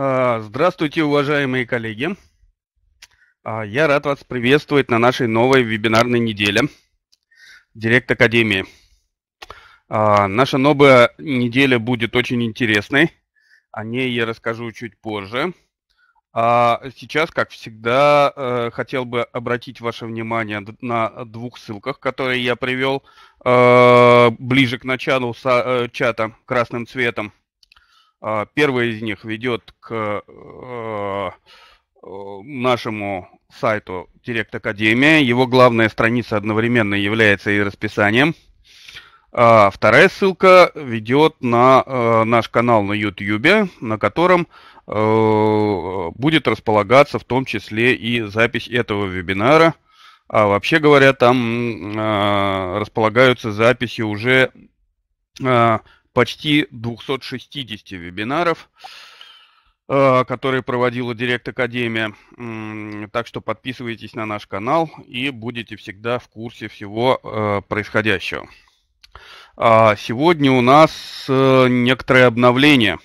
А, здравствуйте, уважаемые коллеги. А, я рад вас приветствовать на нашей новой вебинарной неделе Директ Академии. А, наша новая неделя будет очень интересной. О ней я расскажу чуть позже. А сейчас, как всегда, э, хотел бы обратить ваше внимание на двух ссылках, которые я привел э, ближе к началу э, чата красным цветом – а, первый из них ведет к э, э, нашему сайту Директ Академия. Его главная страница одновременно является и расписанием. А, вторая ссылка ведет на э, наш канал на YouTube, на котором будет располагаться в том числе и запись этого вебинара. А вообще говоря, там располагаются записи уже почти 260 вебинаров, э, которые проводила Директ Академия. Так что подписывайтесь на наш канал и будете всегда в курсе всего э, происходящего. А сегодня у нас э, некоторые обновления.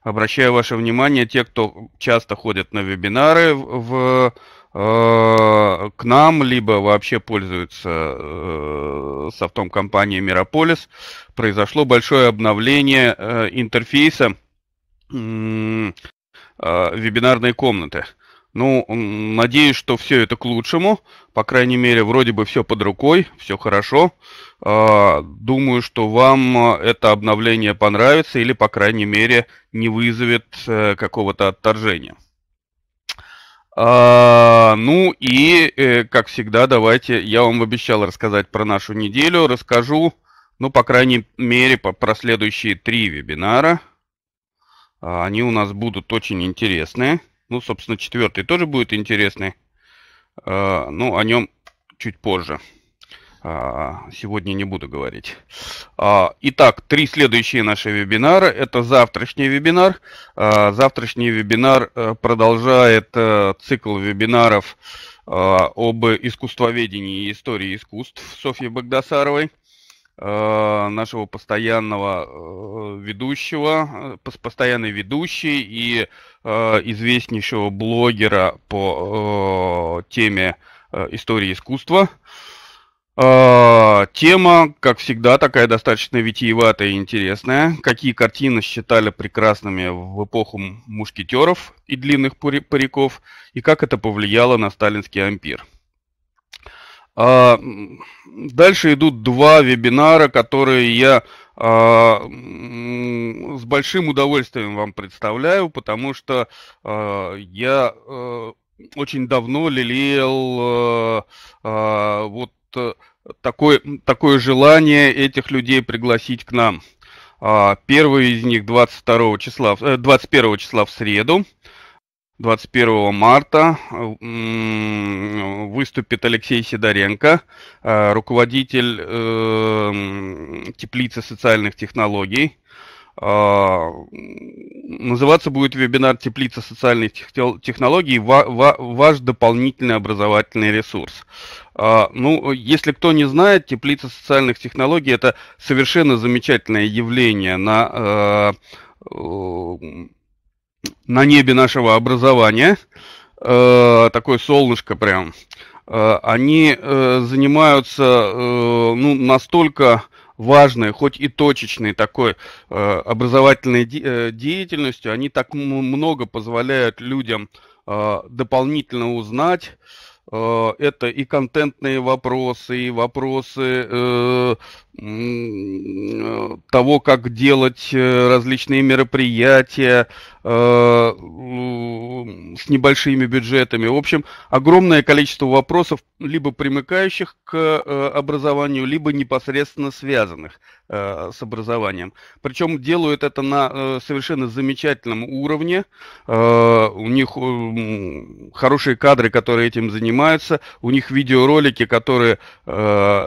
Обращаю ваше внимание, те, кто часто ходит на вебинары в Э, к нам, либо вообще пользуются э, софтом компании Мирополис, произошло большое обновление э, интерфейса э, вебинарной комнаты. Ну, надеюсь, что все это к лучшему. По крайней мере, вроде бы все под рукой, все хорошо. Э, думаю, что вам э, это обновление понравится или, по крайней мере, не вызовет какого-то отторжения. А, ну и, э, как всегда, давайте, я вам обещал рассказать про нашу неделю, расскажу, ну, по крайней мере, по, про следующие три вебинара. А, они у нас будут очень интересные. Ну, собственно, четвертый тоже будет интересный. А, ну, о нем чуть позже. А, сегодня не буду говорить. А, итак, три следующие наши вебинара. Это завтрашний вебинар. А, завтрашний вебинар э, продолжает э, цикл вебинаров об искусствоведении и истории искусств Софьи Богдасаровой нашего постоянного э, ведущего, постоянной ведущей и известнейшего блогера по теме истории искусства. А, тема, как всегда, такая достаточно витиеватая и интересная. Какие картины считали прекрасными в эпоху мушкетеров и длинных париков, и как это повлияло на сталинский ампир. А, дальше идут два вебинара, которые я а, с большим удовольствием вам представляю, потому что я э, очень давно лелеял э, вот Э, такое, такое желание этих людей пригласить к нам. А, первый из них 22 числа, 21 э, числа в среду, 21 марта выступит Алексей Сидоренко, э, руководитель теплицы социальных технологий а, называться будет вебинар «Теплица социальной технологии. Ваш дополнительный образовательный ресурс». А, ну, если кто не знает, «Теплица социальных технологий» – это совершенно замечательное явление на, э, на небе нашего образования. Э, такое солнышко прям. Э, они занимаются ну, настолько важной, хоть и точечной такой э, образовательной де- э, деятельностью, они так много позволяют людям э, дополнительно узнать. Э, это и контентные вопросы, и вопросы э, э, того, как делать э, различные мероприятия, Э, с небольшими бюджетами. В общем, огромное количество вопросов, либо примыкающих к э, образованию, либо непосредственно связанных э, с образованием. Причем делают это на совершенно замечательном уровне. У них хорошие кадры, которые этим занимаются. У них видеоролики, которые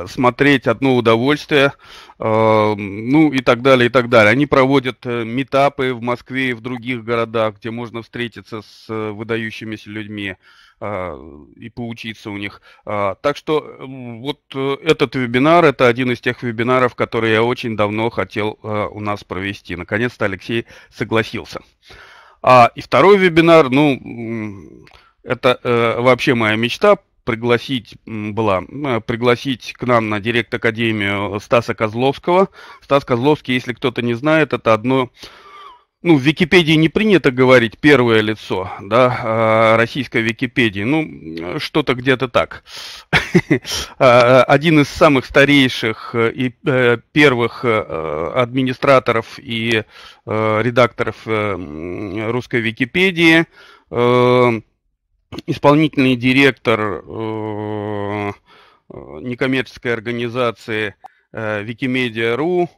смотреть одно удовольствие. А, ну и так далее, и так далее. Они проводят э, метапы в Москве и в других городах, где можно встретиться с э, выдающимися людьми а, и поучиться у них. А, так что э, вот этот вебинар, это один из тех вебинаров, которые я очень давно хотел у нас провести. Наконец-то Алексей согласился. А, и второй вебинар, ну, это э, вообще моя мечта пригласить была, э, пригласить к нам на Директ Академию Стаса Козловского. Стас Козловский, если кто-то не знает, это одно ну, в Википедии не принято говорить первое лицо, да, а, российской Википедии, ну, что-то где-то так. А, один из самых старейших и э, первых э, администраторов и редакторов русской Википедии, исполнительный директор э, э, некоммерческой организации Wikimedia.ru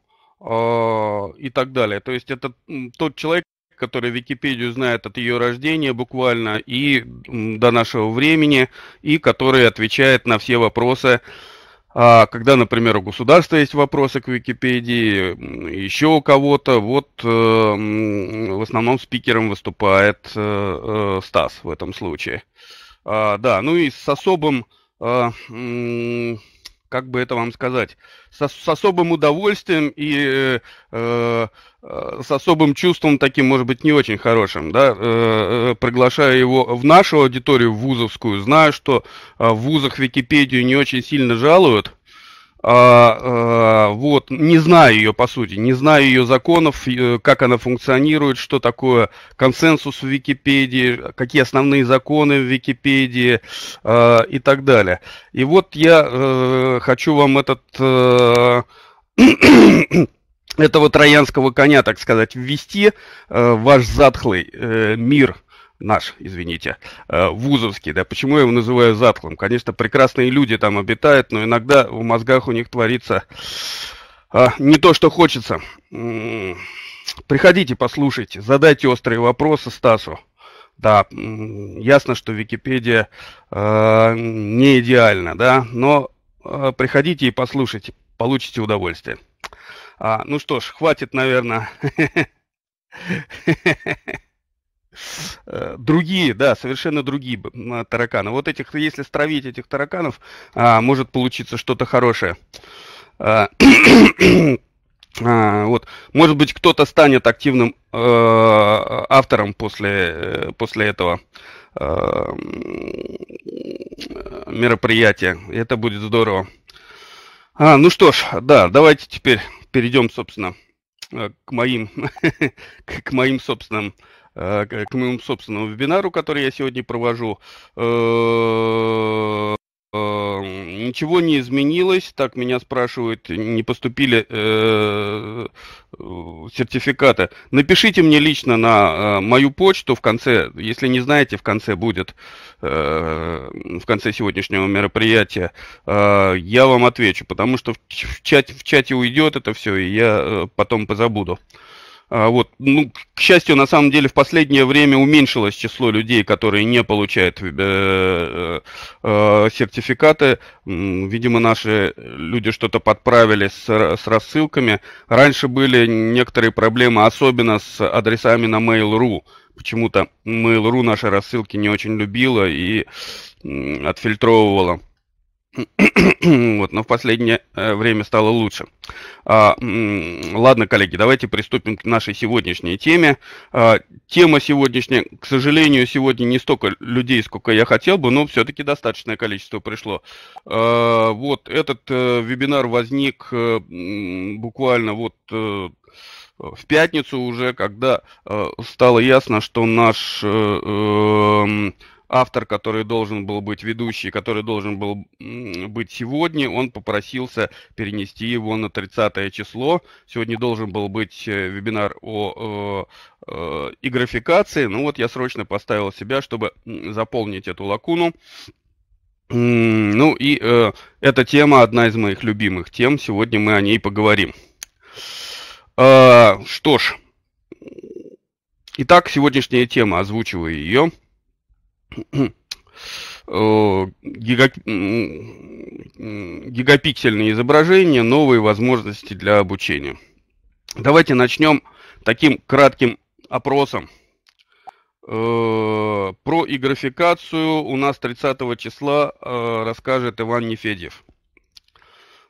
э, и так далее. То есть это тот человек, который Википедию знает от ее рождения буквально и до нашего времени, и который отвечает на все вопросы а когда, например, у государства есть вопросы к Википедии, еще у кого-то, вот э, в основном спикером выступает э, э, Стас в этом случае. А, да, ну и с особым... Э, э, как бы это вам сказать, с, с особым удовольствием и э, э, э, с особым чувством таким, может быть, не очень хорошим, да, э, э приглашаю его в нашу аудиторию в вузовскую, знаю, что э, в вузах Википедию не очень сильно жалуют, а, а, вот, не знаю ее, по сути, не знаю ее законов, э, как она функционирует, что такое консенсус в Википедии, какие основные законы в Википедии а, и так далее. И вот я а, хочу вам этот... А, этого троянского коня, так сказать, ввести э, ваш затхлый э, мир – наш, извините, э, вузовский, да, почему я его называю затхлым? Конечно, прекрасные люди там обитают, но иногда в мозгах у них творится а, не то, что хочется. Приходите, послушайте, задайте острые вопросы Стасу. Да, ясно, что Википедия э, не идеальна, да, но э, приходите и послушайте, получите удовольствие. А, ну что ж, хватит, наверное. Э, другие, да, совершенно другие тараканы. Вот этих, если стравить этих тараканов, а, может получиться что-то хорошее. А, а, вот, может быть, кто-то станет активным э, автором после э, после этого э, мероприятия. Это будет здорово. А, ну что ж, да, давайте теперь перейдем, собственно, э, к моим к моим собственным Э, к моему собственному вебинару, который я сегодня провожу. Э, э, ничего не изменилось. Так меня спрашивают, не поступили э, сертификаты. Напишите мне лично на э, мою почту в конце, если не знаете, в конце будет, э, в конце сегодняшнего мероприятия, э, я вам отвечу, потому что в, в, чате, в чате уйдет это все, и я э, потом позабуду. А, вот. Ну, к счастью, на самом деле в последнее время уменьшилось число людей, которые не получают э, э, э сертификаты. Видимо, наши люди что-то подправили с, с рассылками. Раньше были некоторые проблемы, особенно с адресами на Mail.ru. Почему-то Mail.ru наши рассылки не очень любила и отфильтровывала. вот, но в последнее э, время стало лучше. А, ладно, коллеги, давайте приступим к нашей сегодняшней теме. А, тема сегодняшняя, к сожалению, сегодня не столько людей, сколько я хотел бы, но все-таки достаточное количество пришло. А, вот этот э, вебинар возник э, буквально вот в пятницу уже, когда стало ясно, что наш автор, который должен был быть ведущий, который должен был быть сегодня, он попросился перенести его на 30 число. Сегодня должен был быть э, вебинар о э, э и графикации. Ну вот я срочно поставил себя, чтобы заполнить эту лакуну. Ну и э, эта тема одна из моих любимых тем. Сегодня мы о ней поговорим. Э, что ж, итак, сегодняшняя тема, озвучиваю ее – гига... гигапиксельные изображения, новые возможности для обучения. Давайте начнем таким кратким опросом. Э, про и графикацию у нас 30 числа э, расскажет Иван Нефедев.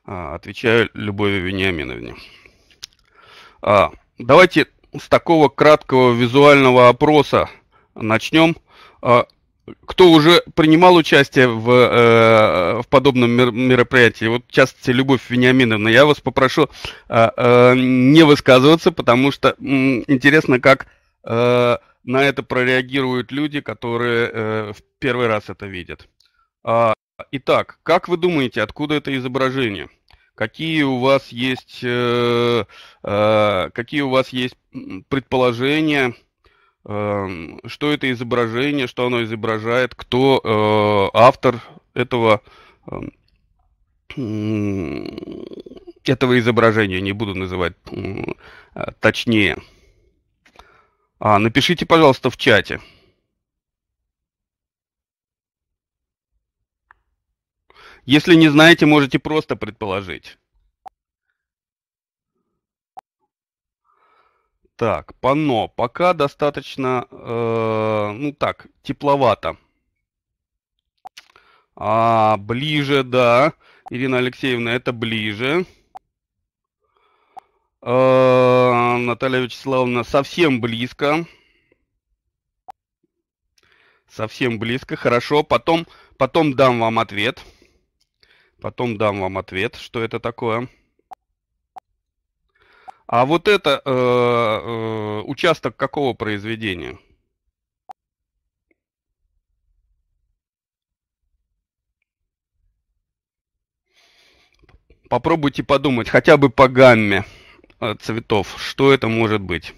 А, отвечаю Любови Вениаминовне. А, давайте с такого краткого визуального опроса начнем. А, кто уже принимал участие в, э, в подобном мероприятии. Вот, в Любовь Вениаминовна, я вас попрошу э, э, не высказываться, потому что интересно, как э, на это прореагируют люди, которые э, в первый раз это видят. А, итак, как вы думаете, откуда это изображение? Какие у вас есть, э, э, какие у вас есть предположения? Эм, что это изображение, что оно изображает, кто э, автор этого эм, этого изображения, не буду называть а, точнее. А, напишите, пожалуйста, в чате. Если не знаете, можете просто предположить. Так, панно. Пока достаточно, э, ну так, тепловато. А, ближе, да. Ирина Алексеевна, это ближе. Э, Наталья Вячеславовна, совсем близко. Совсем близко, хорошо. Потом, потом дам вам ответ. Потом дам вам ответ, что это такое. А вот это э, э, участок какого произведения? Попробуйте подумать хотя бы по гамме э, цветов, что это может быть.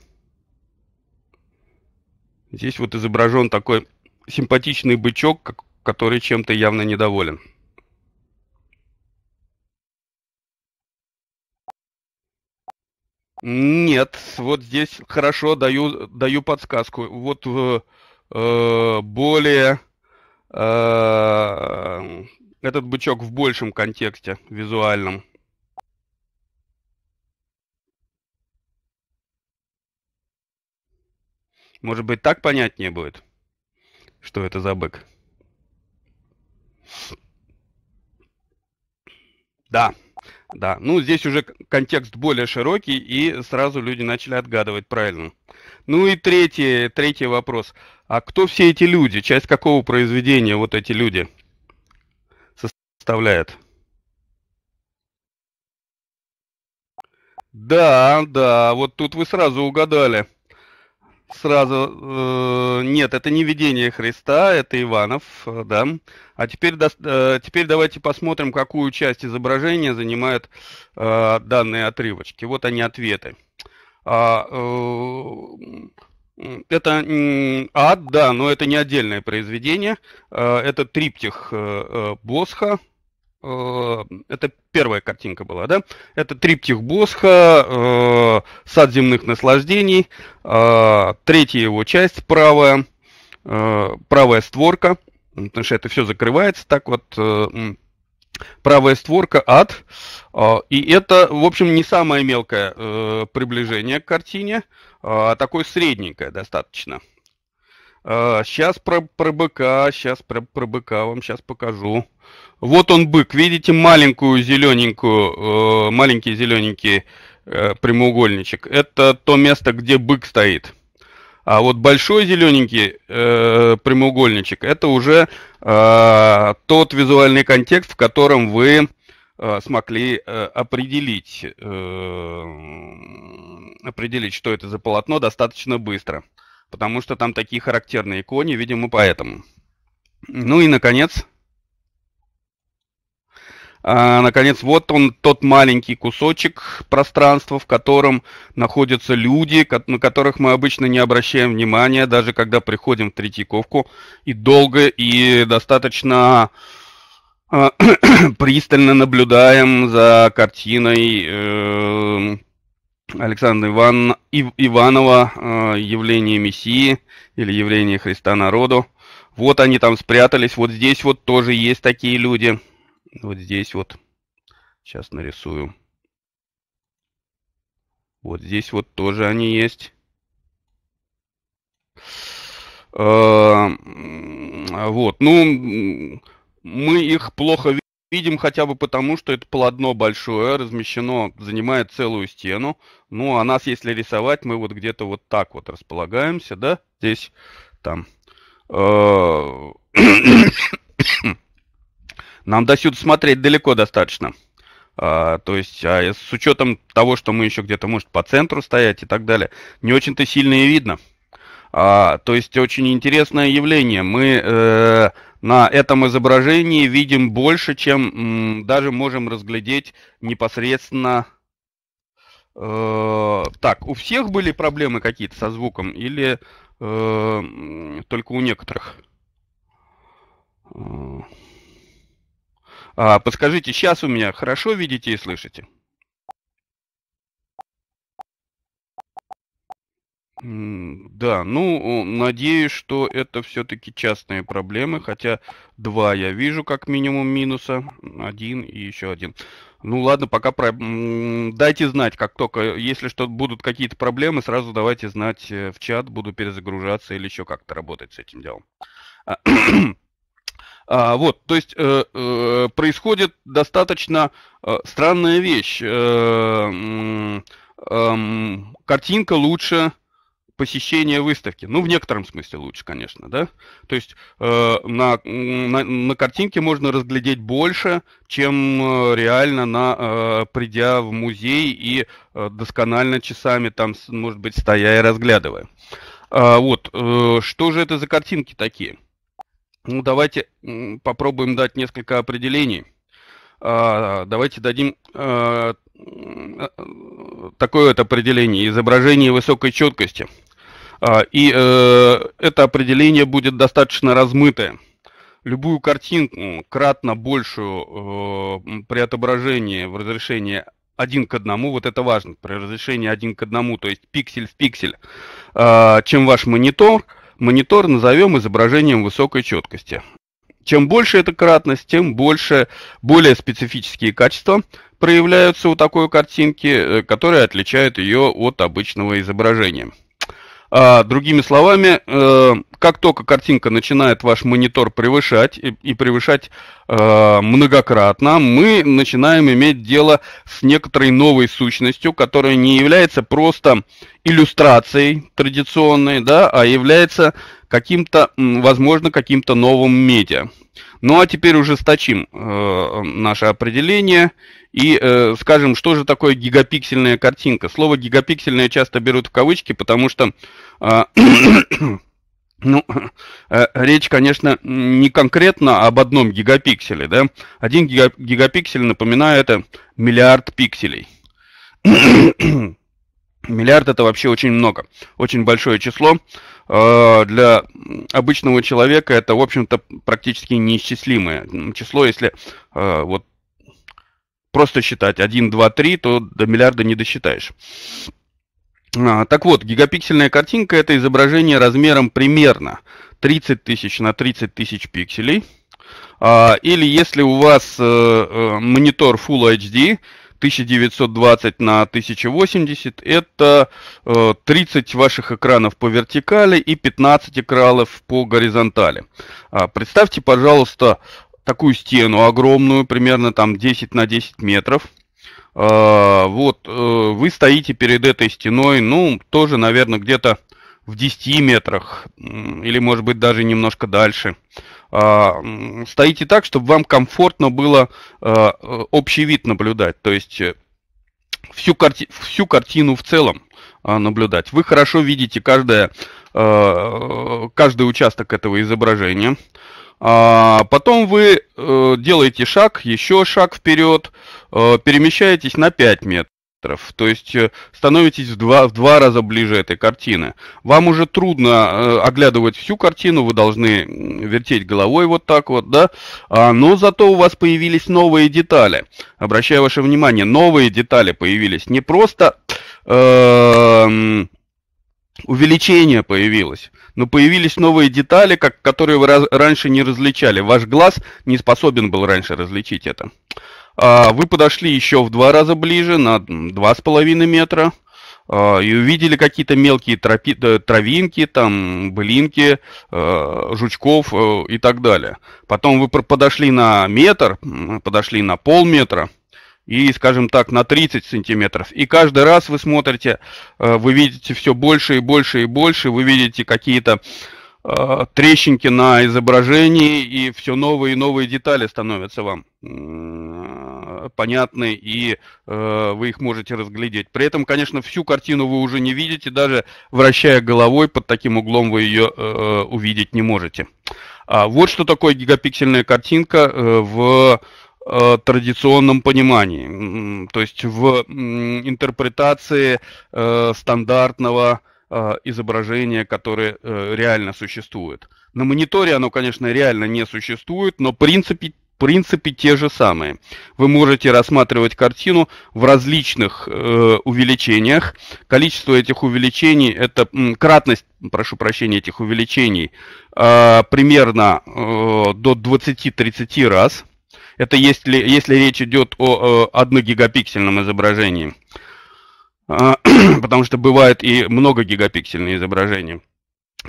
Здесь вот изображен такой симпатичный бычок, который чем-то явно недоволен. Нет, вот здесь хорошо даю, даю подсказку. Вот э, э, более э, этот бычок в большем контексте визуальном. Может быть, так понятнее будет, что это за бык? Да. Да, ну здесь уже контекст более широкий, и сразу люди начали отгадывать правильно. Ну и третий, третий вопрос. А кто все эти люди? Часть какого произведения вот эти люди составляют? Да, да, вот тут вы сразу угадали сразу, э, нет, это не видение Христа, это Иванов, э, да. А теперь, до, э, теперь давайте посмотрим, какую часть изображения занимают э, данные отрывочки. Вот они ответы. А, э, это э, ад, да, но это не отдельное произведение. Э, это триптих э, э Босха, Э, это первая картинка была, да? Это триптих Босха, э, сад земных наслаждений, э, третья его часть, правая, э, правая створка, потому что это все закрывается так вот, э, правая створка, ад. Э, и это, в общем, не самое мелкое э, приближение к картине, э, а такое средненькое достаточно. Сейчас а, про, про быка, сейчас про, про быка вам сейчас покажу. Вот он бык, видите маленькую зелененькую, э, маленький зелененький э, прямоугольничек. Это то место, где бык стоит. А вот большой зелененький э, прямоугольничек, это уже тот визуальный контекст, в котором вы смогли определить, определить, что это за полотно достаточно быстро потому что там такие характерные кони, видимо, поэтому. Ну и, наконец, а, наконец, вот он, тот маленький кусочек пространства, в котором находятся люди, на которых мы обычно не обращаем внимания, даже когда приходим в Третьяковку и долго и достаточно а, пристально наблюдаем за картиной э, Александра Иван, Ив, Иванова э, «Явление Мессии» или «Явление Христа народу». Вот они там спрятались. Вот здесь вот тоже есть такие люди. Вот здесь вот. Сейчас нарисую. Вот здесь вот тоже они есть. Э, вот. Ну, мы их плохо видим видим хотя бы потому, что это полотно большое, размещено, занимает целую стену. Ну, а нас, если рисовать, мы вот где-то вот так вот располагаемся, да? Здесь, там. Э, нам до сюда смотреть далеко достаточно. А, то есть а с учетом того, что мы еще где-то, может, по центру стоять и так далее, не очень-то сильно и видно. А, то есть очень интересное явление. Мы э, на этом изображении видим больше, чем даже можем разглядеть непосредственно. Э, так, у всех были проблемы какие-то со звуком или э, только у некоторых? Э, а, подскажите, сейчас у меня хорошо видите и слышите? Да, ну, надеюсь, что это все-таки частные проблемы, хотя два я вижу как минимум минуса, один и еще один. Ну ладно, пока про... дайте знать, как только, если что, будут какие-то проблемы, сразу давайте знать э, в чат, буду перезагружаться или еще как-то работать с этим делом. А, а, вот, то есть э, э, происходит достаточно э, странная вещь. Э, э, э, картинка лучше, посещение выставки. Ну, в некотором смысле лучше, конечно, да. То есть э, на, на, на картинке можно разглядеть больше, чем э, реально на, э, придя в музей и э, досконально часами там, может быть, стоя и разглядывая. А, вот, э, что же это за картинки такие? Ну, давайте э, попробуем дать несколько определений. А, давайте дадим э, э такое вот определение изображение высокой четкости – а, и э, это определение будет достаточно размытое. Любую картинку, кратно большую э, при отображении в разрешении один к одному, вот это важно, при разрешении один к одному, то есть пиксель в пиксель, а, чем ваш монитор, монитор назовем изображением высокой четкости. Чем больше эта кратность, тем больше более специфические качества проявляются у такой картинки, э, которые отличают ее от обычного изображения. А, другими словами, э, как только картинка начинает ваш монитор превышать и, и превышать э, многократно, мы начинаем иметь дело с некоторой новой сущностью, которая не является просто иллюстрацией традиционной, да, а является каким-то, возможно, каким-то новым медиа. Ну а теперь ужесточим э, наше определение и э, скажем, что же такое гигапиксельная картинка. Слово гигапиксельное часто берут в кавычки, потому что э, ну, э, речь, конечно, не конкретно об одном гигапикселе. Да? Один гига, гигапиксель, напоминаю, это миллиард пикселей. Миллиард это вообще очень много, очень большое число. А, для обычного человека это, в общем-то, практически неисчислимое число, если а, вот просто считать 1, 2, 3, то до миллиарда не досчитаешь. А, так вот, гигапиксельная картинка – это изображение размером примерно 30 тысяч на 30 тысяч пикселей. А, или если у вас э, э, монитор Full HD, 1920 на 1080 это 30 э, ваших экранов по вертикали и 15 экранов по горизонтали. А, представьте, пожалуйста, такую стену огромную, примерно там 10 на 10 метров. А, вот, э, вы стоите перед этой стеной, ну, тоже, наверное, где-то в 10 метрах, или, может быть, даже немножко дальше. А, стоите так, чтобы вам комфортно было э, э, общий вид наблюдать, то есть всю, карти всю картину в целом а, наблюдать. Вы хорошо видите каждое, каждый участок этого изображения. А потом вы э, делаете шаг, еще шаг вперед, э, перемещаетесь на 5 метров. То есть э, становитесь в два, в два раза ближе этой картины. Вам уже трудно э, оглядывать всю картину, вы должны вертеть головой вот так вот, да. А, но зато у вас появились новые детали. Обращаю ваше внимание, новые детали появились. Не просто... Э, увеличение появилось. Но появились новые детали, как, которые вы раз, раньше не различали. Ваш глаз не способен был раньше различить это. А, вы подошли еще в два раза ближе, на 2,5 метра, а, и увидели какие-то мелкие тропи, э, травинки, там, блинки, а, жучков э, и так далее. Потом вы подошли на метр, подошли на полметра – и, скажем так, на 30 сантиметров. И каждый раз вы смотрите, э, вы видите все больше и больше и больше, вы видите какие-то э, трещинки на изображении, и все новые и новые детали становятся вам понятны, и э, вы их можете разглядеть. При этом, конечно, всю картину вы уже не видите, даже вращая головой под таким углом вы ее увидеть не можете. А вот что такое гигапиксельная картинка в Э, традиционном понимании, то есть в интерпретации э, стандартного э, изображения, которое реально существует. На мониторе оно, конечно, реально не существует, но принципе принципы те же самые. Вы можете рассматривать картину в различных увеличениях. Количество этих увеличений, это кратность, прошу прощения, этих увеличений примерно до 20-30 раз. Это если, если речь идет о, о 1 гигапиксельном изображении. А, потому что бывают и много гигапиксельные изображения.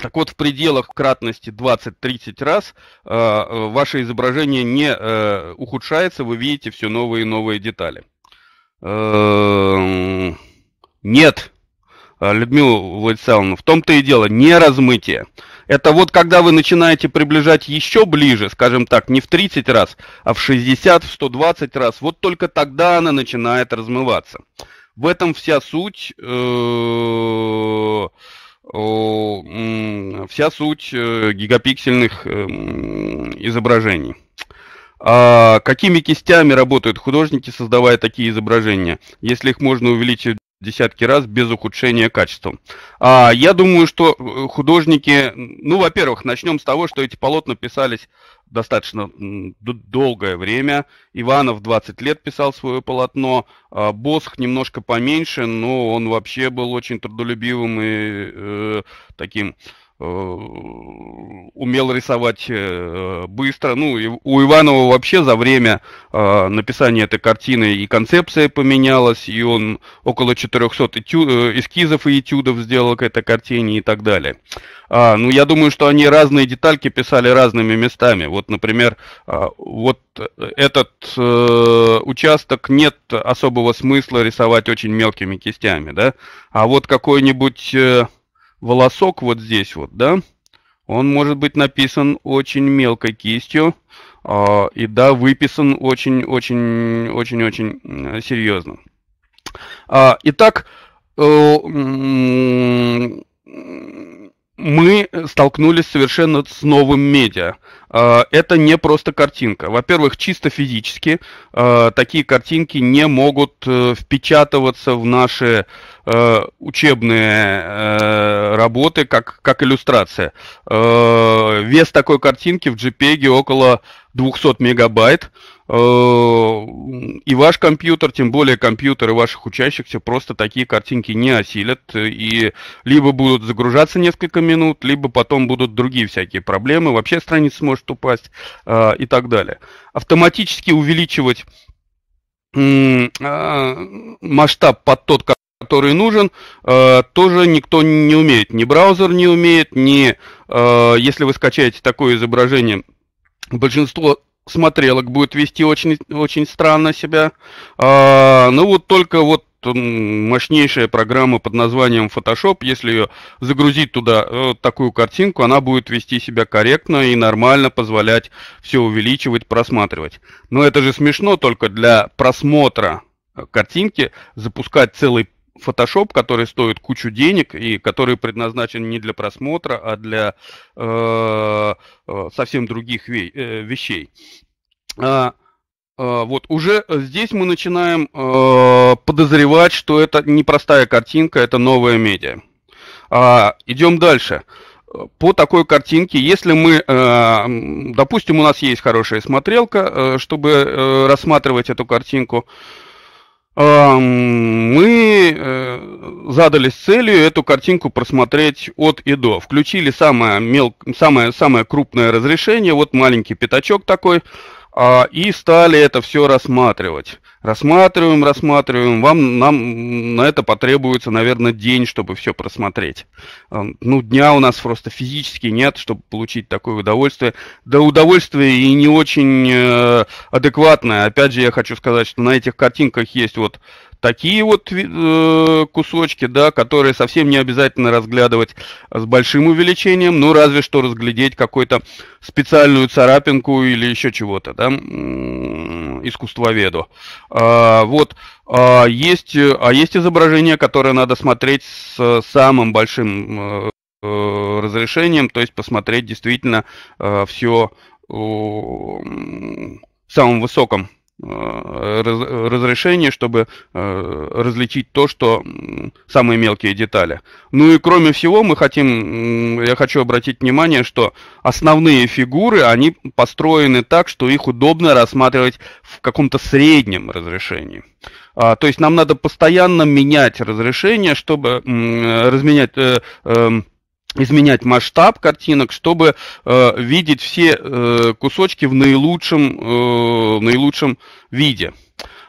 Так вот, в пределах кратности 20-30 раз э, ваше изображение не э, ухудшается, вы видите все новые и новые детали. Э, нет, Людмила Владиславовна, в том-то и дело не размытие. Это вот когда вы начинаете приближать еще ближе, скажем так, не в 30 раз, а в 60, в 120 раз, вот только тогда она начинает размываться. В этом вся суть, э, э, вся суть э, гигапиксельных э, изображений. А какими кистями работают художники, создавая такие изображения? Если их можно увеличить десятки раз без ухудшения качества. А, я думаю, что э, художники, ну, во-первых, начнем с того, что эти полотна писались достаточно долгое время. Иванов 20 лет писал свое полотно, а Босх немножко поменьше, но он вообще был очень трудолюбивым и э, таким э, Э, умел рисовать э, быстро. Ну, и у Иванова вообще за время э, написания этой картины и концепция поменялась, и он около 400 этю... эскизов и этюдов сделал к этой картине и так далее. А, ну, я думаю, что они разные детальки писали разными местами. Вот, например, а, вот этот э, участок нет особого смысла рисовать очень мелкими кистями, да? А вот какой-нибудь... Э, волосок вот здесь вот, да, он может быть написан очень мелкой кистью, э, и да, выписан очень-очень-очень-очень э, серьезно. Э, итак, э, мы столкнулись совершенно с новым медиа. А, это не просто картинка. Во-первых, чисто физически а, такие картинки не могут э, впечатываться в наши э, учебные э, работы как, как иллюстрация. А, вес такой картинки в JPEG около 200 мегабайт. И ваш компьютер, тем более компьютеры ваших учащихся, просто такие картинки не осилят. И либо будут загружаться несколько минут, либо потом будут другие всякие проблемы. Вообще страница может может упасть э, и так далее. Автоматически увеличивать э, масштаб под тот, который нужен, э, тоже никто не умеет. Ни браузер не умеет, ни э, если вы скачаете такое изображение, большинство смотрелок будет вести очень, очень странно себя. Э, ну вот только вот мощнейшая программа под названием Photoshop, если ее загрузить туда э, такую картинку, она будет вести себя корректно и нормально позволять все увеличивать, просматривать. Но это же смешно только для просмотра э, картинки запускать целый Photoshop, который стоит кучу денег и который предназначен не для просмотра, а для э, э совсем других ве- вещей. А, Э, вот, уже э, здесь мы начинаем э, подозревать, что это не простая картинка, это новая медиа. А, идем дальше. По такой картинке, если мы, э, допустим, у нас есть хорошая смотрелка, э, чтобы э, рассматривать эту картинку, э, мы э, задались целью эту картинку просмотреть от и до. Включили самое, мел... самое, самое крупное разрешение, вот маленький пятачок такой, а и стали это все рассматривать. Рассматриваем, рассматриваем. Вам нам на это потребуется, наверное, день, чтобы все просмотреть. А, ну, дня у нас просто физически нет, чтобы получить такое удовольствие. Да удовольствие и не очень э, адекватное. Опять же, я хочу сказать, что на этих картинках есть вот такие вот э, кусочки, да, которые совсем не обязательно разглядывать с большим увеличением, ну разве что разглядеть какую-то специальную царапинку или еще чего-то, да, искусствоведу. А, вот, а есть, а есть изображение, которое надо смотреть с самым большим э, разрешением, то есть посмотреть действительно э, все э, в самом высоком Э, разрешение, чтобы э, различить то, что самые мелкие детали. Ну и кроме всего, мы хотим, я хочу обратить внимание, что основные фигуры, они построены так, что их удобно рассматривать в каком-то среднем разрешении. А, то есть нам надо постоянно менять разрешение, чтобы разменять э, эм, изменять масштаб картинок, чтобы э, видеть все э, кусочки в наилучшем, э, наилучшем виде.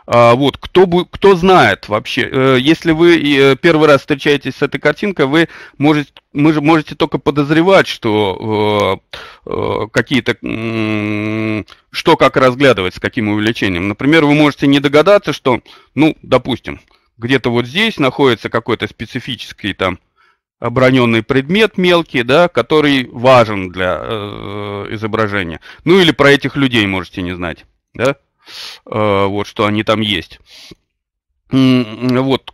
А, вот, кто, бы кто знает вообще, э, если вы э, первый раз встречаетесь с этой картинкой, вы можете, мы же можете только подозревать, что э, э какие-то, э, что как разглядывать, с каким увеличением. Например, вы можете не догадаться, что, ну, допустим, где-то вот здесь находится какой-то специфический там оброненный предмет мелкий, да, который важен для э, изображения. Ну или про этих людей можете не знать, да, э, вот что они там есть. Вот,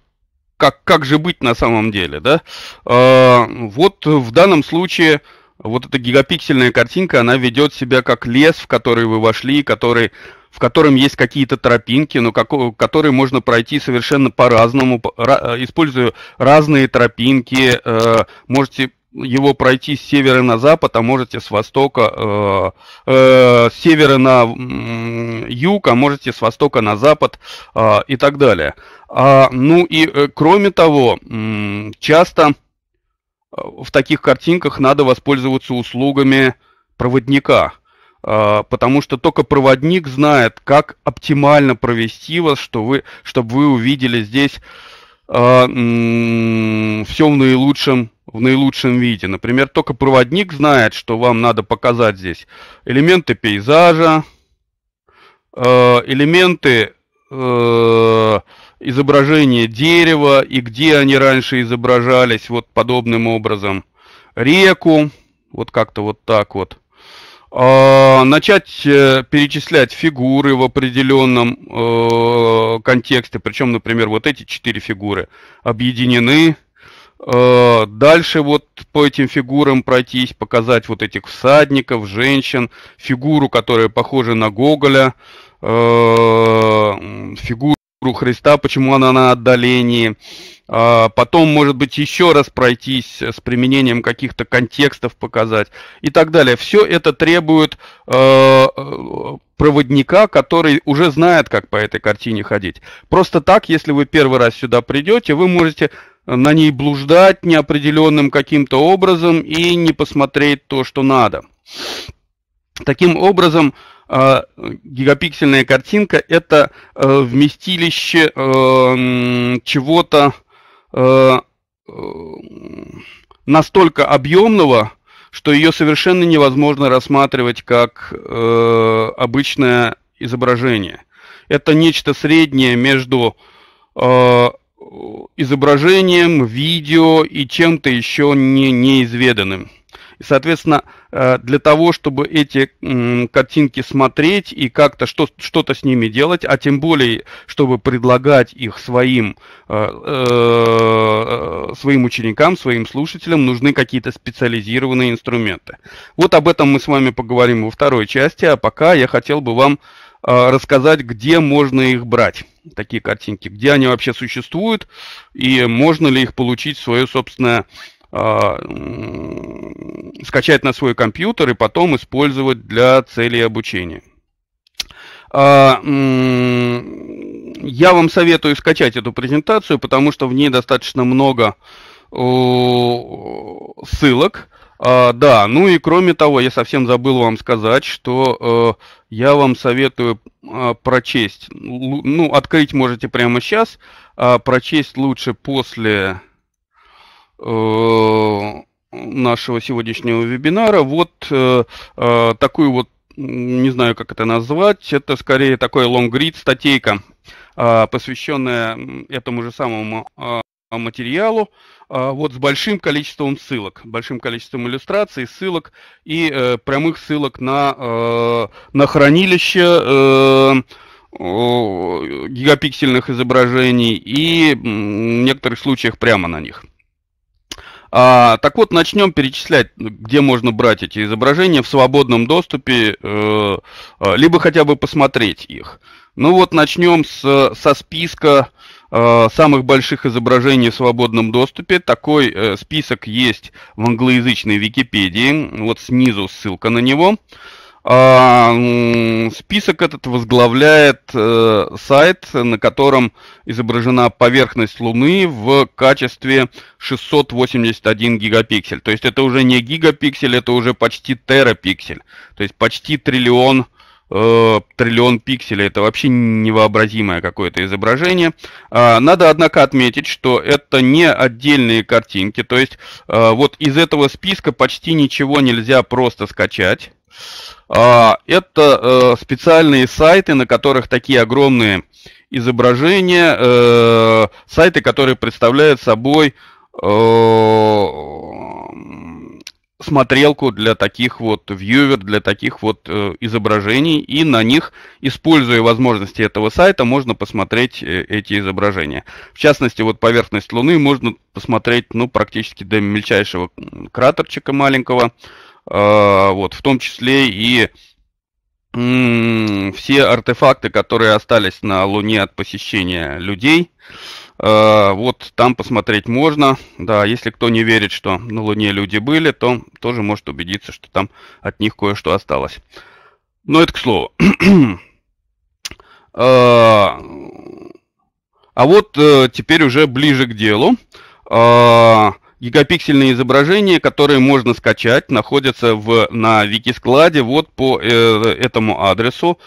как, как же быть на самом деле, да? Э, вот в данном случае вот эта гигапиксельная картинка, она ведет себя как лес, в который вы вошли, который в котором есть какие-то тропинки, но как, которые можно пройти совершенно по-разному, э, используя разные тропинки. Э, можете его пройти с севера на запад, а можете с востока, э, э, с севера на э, юг, а можете с востока на запад э, и так далее. А, ну и э, кроме того, э, часто в таких картинках надо воспользоваться услугами проводника. А, потому что только проводник знает, как оптимально провести вас, что вы, чтобы вы увидели здесь э, а, все в наилучшем, в наилучшем виде. Например, только проводник знает, что вам надо показать здесь элементы пейзажа, э, элементы э, изображения дерева и где они раньше изображались, вот подобным образом, реку, вот как-то вот так вот а, начать э, перечислять фигуры в определенном э, контексте, причем, например, вот эти четыре фигуры объединены. Э, дальше вот по этим фигурам пройтись, показать вот этих всадников, женщин, фигуру, которая похожа на Гоголя, э, фигуру фигуру Христа, почему она на отдалении. А, потом, может быть, еще раз пройтись э, с применением каких-то контекстов показать и так далее. Все это требует э, э, проводника, который уже знает, как по этой картине ходить. Просто так, если вы первый раз сюда придете, вы можете на ней блуждать неопределенным каким-то образом и не посмотреть то, что надо. Таким образом, а, гигапиксельная картинка это э, вместилище э, чего-то э, настолько объемного, что ее совершенно невозможно рассматривать как обычное изображение. Это нечто среднее между изображением, видео и чем-то еще не, неизведанным. И, соответственно, э, для того, чтобы эти картинки смотреть и как-то что-то с ними делать, а тем более, чтобы предлагать их своим, э, э, своим ученикам, своим слушателям, нужны какие-то специализированные инструменты. Вот об этом мы с вами поговорим во второй части, а пока я хотел бы вам рассказать, где можно их брать, такие картинки, где они вообще существуют, и можно ли их получить в свое собственное а, скачать на свой компьютер и потом использовать для целей обучения. А, я вам советую скачать эту презентацию, потому что в ней достаточно много ссылок. А, да, ну и кроме того, я совсем забыл вам сказать, что э, я вам советую прочесть, ну, открыть можете прямо сейчас, прочесть лучше после Э, нашего сегодняшнего вебинара. Вот э, э, такую вот, не знаю, как это назвать, это скорее такой лонгрид статейка, э, посвященная этому же самому материалу, вот с большим количеством ссылок, большим количеством иллюстраций, ссылок и прямых ссылок на, на хранилище. гигапиксельных изображений и в некоторых случаях прямо на них. А, так вот, начнем перечислять, где можно брать эти изображения в свободном доступе, э, а, либо хотя бы посмотреть их. Ну вот, начнем с, со списка э, самых больших изображений в свободном доступе. Такой э, список есть в англоязычной Википедии. Вот снизу ссылка на него. А, список этот возглавляет э, сайт, на котором изображена поверхность Луны в качестве 681 гигапиксель. То есть это уже не гигапиксель, это уже почти терапиксель. То есть почти триллион э, триллион пикселей. Это вообще невообразимое какое-то изображение. А, надо, однако, отметить, что это не отдельные картинки. То есть э, вот из этого списка почти ничего нельзя просто скачать. А, это э, специальные сайты, на которых такие огромные изображения, э, сайты, которые представляют собой э, смотрелку для таких вот вьювер, для таких вот изображений, и на них, используя возможности этого сайта, можно посмотреть эти изображения. В частности, вот поверхность Луны можно посмотреть, ну, практически до мельчайшего кратерчика маленького, Э, вот, в том числе и все артефакты, которые остались на Луне от посещения людей. Э, вот там посмотреть можно. Да, если кто не верит, что на Луне люди были, то тоже может убедиться, что там от них кое-что осталось. Но это к слову. Э, а вот теперь уже ближе к делу гигапиксельные изображения, которые можно скачать, находятся в, на Викискладе вот по э, этому адресу.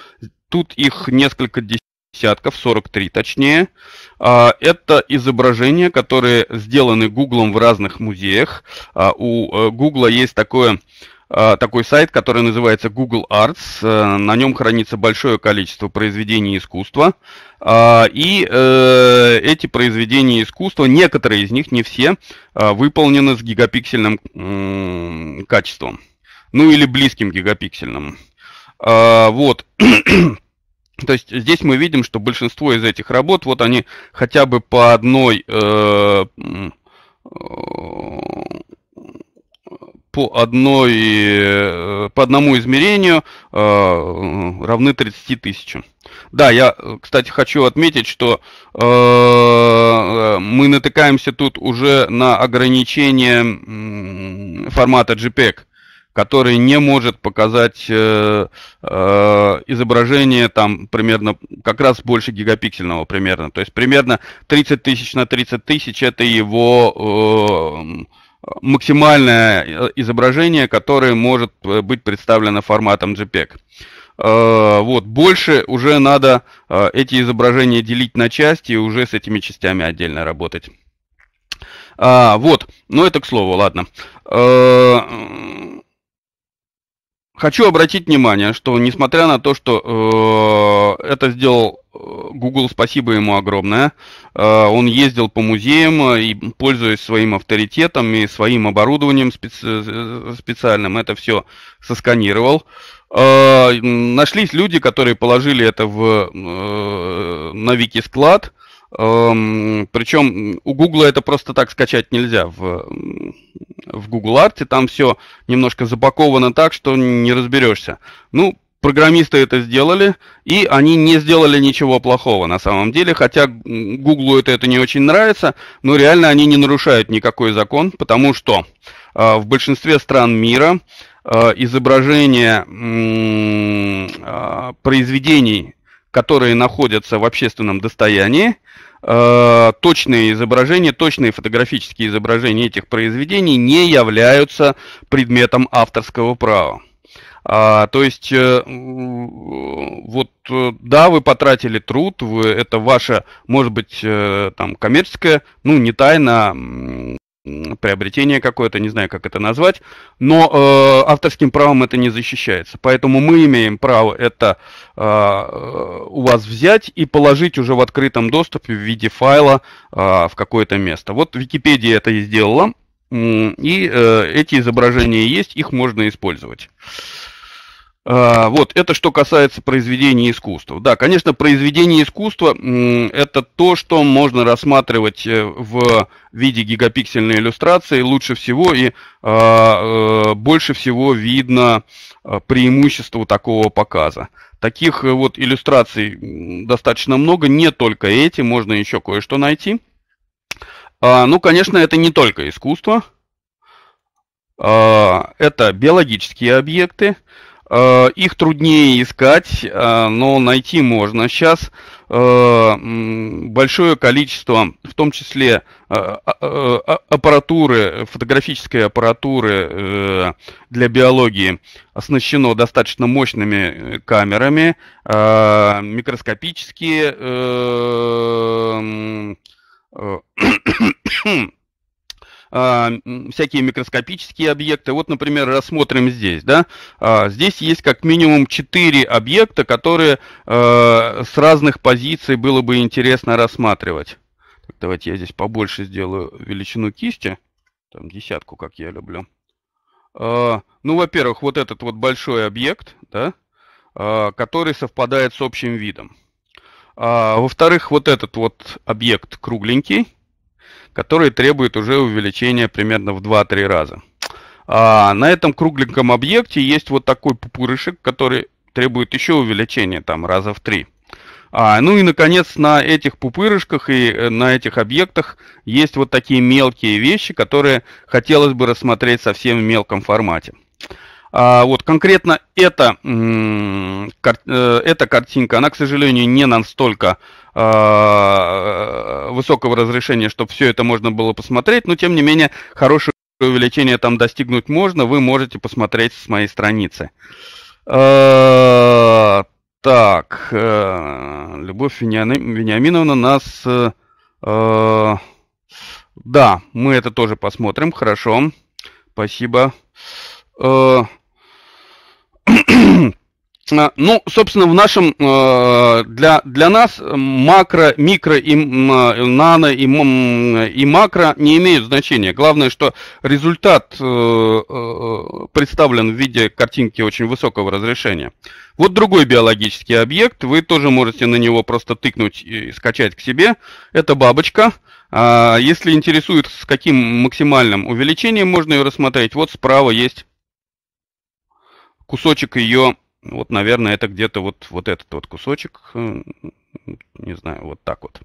Тут их несколько десятков, 43 точнее. А, это изображения, которые сделаны Гуглом в разных музеях. А, у э, Гугла есть такое... Э, такой сайт, который называется Google Arts. Э, на нем хранится большое количество произведений искусства. Э, и эти произведения искусства, некоторые из них, не все, выполнены с гигапиксельным качеством. Ну или близким гигапиксельным. Вот. То есть здесь мы видим, что большинство из этих работ, вот они хотя бы по одной по одной, э, по одному измерению э, равны 30 тысячам. Да, я, кстати, хочу отметить, что э, мы натыкаемся тут уже на ограничение формата JPEG, который не может показать э, э, изображение там примерно, как раз больше гигапиксельного примерно. То есть примерно 30 тысяч на 30 тысяч это его... Э, максимальное э, изображение, которое может э, быть представлено форматом JPEG. Э, вот, больше уже надо эти изображения делить на части и уже с этими частями отдельно работать. А, вот, но ну, это к слову, ладно. Хочу обратить внимание, что несмотря на то, что э, это сделал э, Google, спасибо ему огромное, э, он ездил по музеям э, и, пользуясь своим авторитетом и своим оборудованием специ- э, специальным, это все сосканировал. Э, нашлись люди, которые положили это в, э, на вики-склад, Эм, Причем у Google это просто так скачать нельзя в, в Google Art. Там все немножко запаковано так, что не разберешься. Ну, программисты это сделали, и они не сделали ничего плохого на самом деле, хотя Гуглу это, это не очень нравится, но реально они не нарушают никакой закон, потому что э, в большинстве стран мира э, изображение э, произведений которые находятся в общественном достоянии, э, точные изображения, точные фотографические изображения этих произведений не являются предметом авторского права. А, то есть, э, вот, э, да, вы потратили труд, вы, это ваша, может быть, э, там, коммерческая, ну, не тайна, приобретение какое-то, не знаю, как это назвать, но э, авторским правом это не защищается. Поэтому мы имеем право это э, у вас взять и положить уже в открытом доступе в виде файла э, в какое-то место. Вот Википедия это и сделала, и э, эти изображения есть, их можно использовать. А, вот, это что касается произведений искусства. Да, конечно, произведение искусства – это то, что можно рассматривать э, в виде гигапиксельной иллюстрации лучше всего и а, э, больше всего видно э, преимущество такого показа. Таких вот иллюстраций достаточно много, не только эти, можно еще кое-что найти. А, ну, конечно, это не только искусство, а, это биологические объекты, Э, их труднее искать, э, но найти можно. Сейчас э, большое количество, в том числе а, а, а, аппаратуры, фотографической аппаратуры для биологии оснащено достаточно мощными камерами, микроскопические а, всякие микроскопические объекты. Вот, например, рассмотрим здесь. Да? А, здесь есть как минимум 4 объекта, которые а, с разных позиций было бы интересно рассматривать. давайте я здесь побольше сделаю величину кисти. Там десятку, как я люблю. Ну, во-первых, вот этот вот большой объект, да, который совпадает с общим видом. Во-вторых, вот этот вот объект кругленький, которые требуют уже увеличения примерно в 2-3 раза. А на этом кругленьком объекте есть вот такой пупырышек, который требует еще увеличения, там, раза в 3. А, ну и, наконец, на этих пупырышках и э, на этих объектах есть вот такие мелкие вещи, которые хотелось бы рассмотреть совсем в мелком формате. А вот конкретно эта, э, эта картинка, она, к сожалению, не настолько а, высокого разрешения, чтобы все это можно было посмотреть, но тем не менее хорошее увеличение там достигнуть можно, вы можете посмотреть с моей страницы. А, так, э, Любовь Вениаминовна нас... Э, да, мы это тоже посмотрим, хорошо, Спасибо. А, ну, собственно, в нашем э, для, для нас макро, микро и а, нано и, и макро не имеют значения. Главное, что результат э, э, представлен в виде картинки очень высокого разрешения. Вот другой биологический объект, вы тоже можете на него просто тыкнуть и скачать к себе. Это бабочка. А, если интересует, с каким максимальным увеличением можно ее рассмотреть, вот справа есть кусочек ее, вот, наверное, это где-то вот, вот этот вот кусочек, э, не знаю, вот так вот,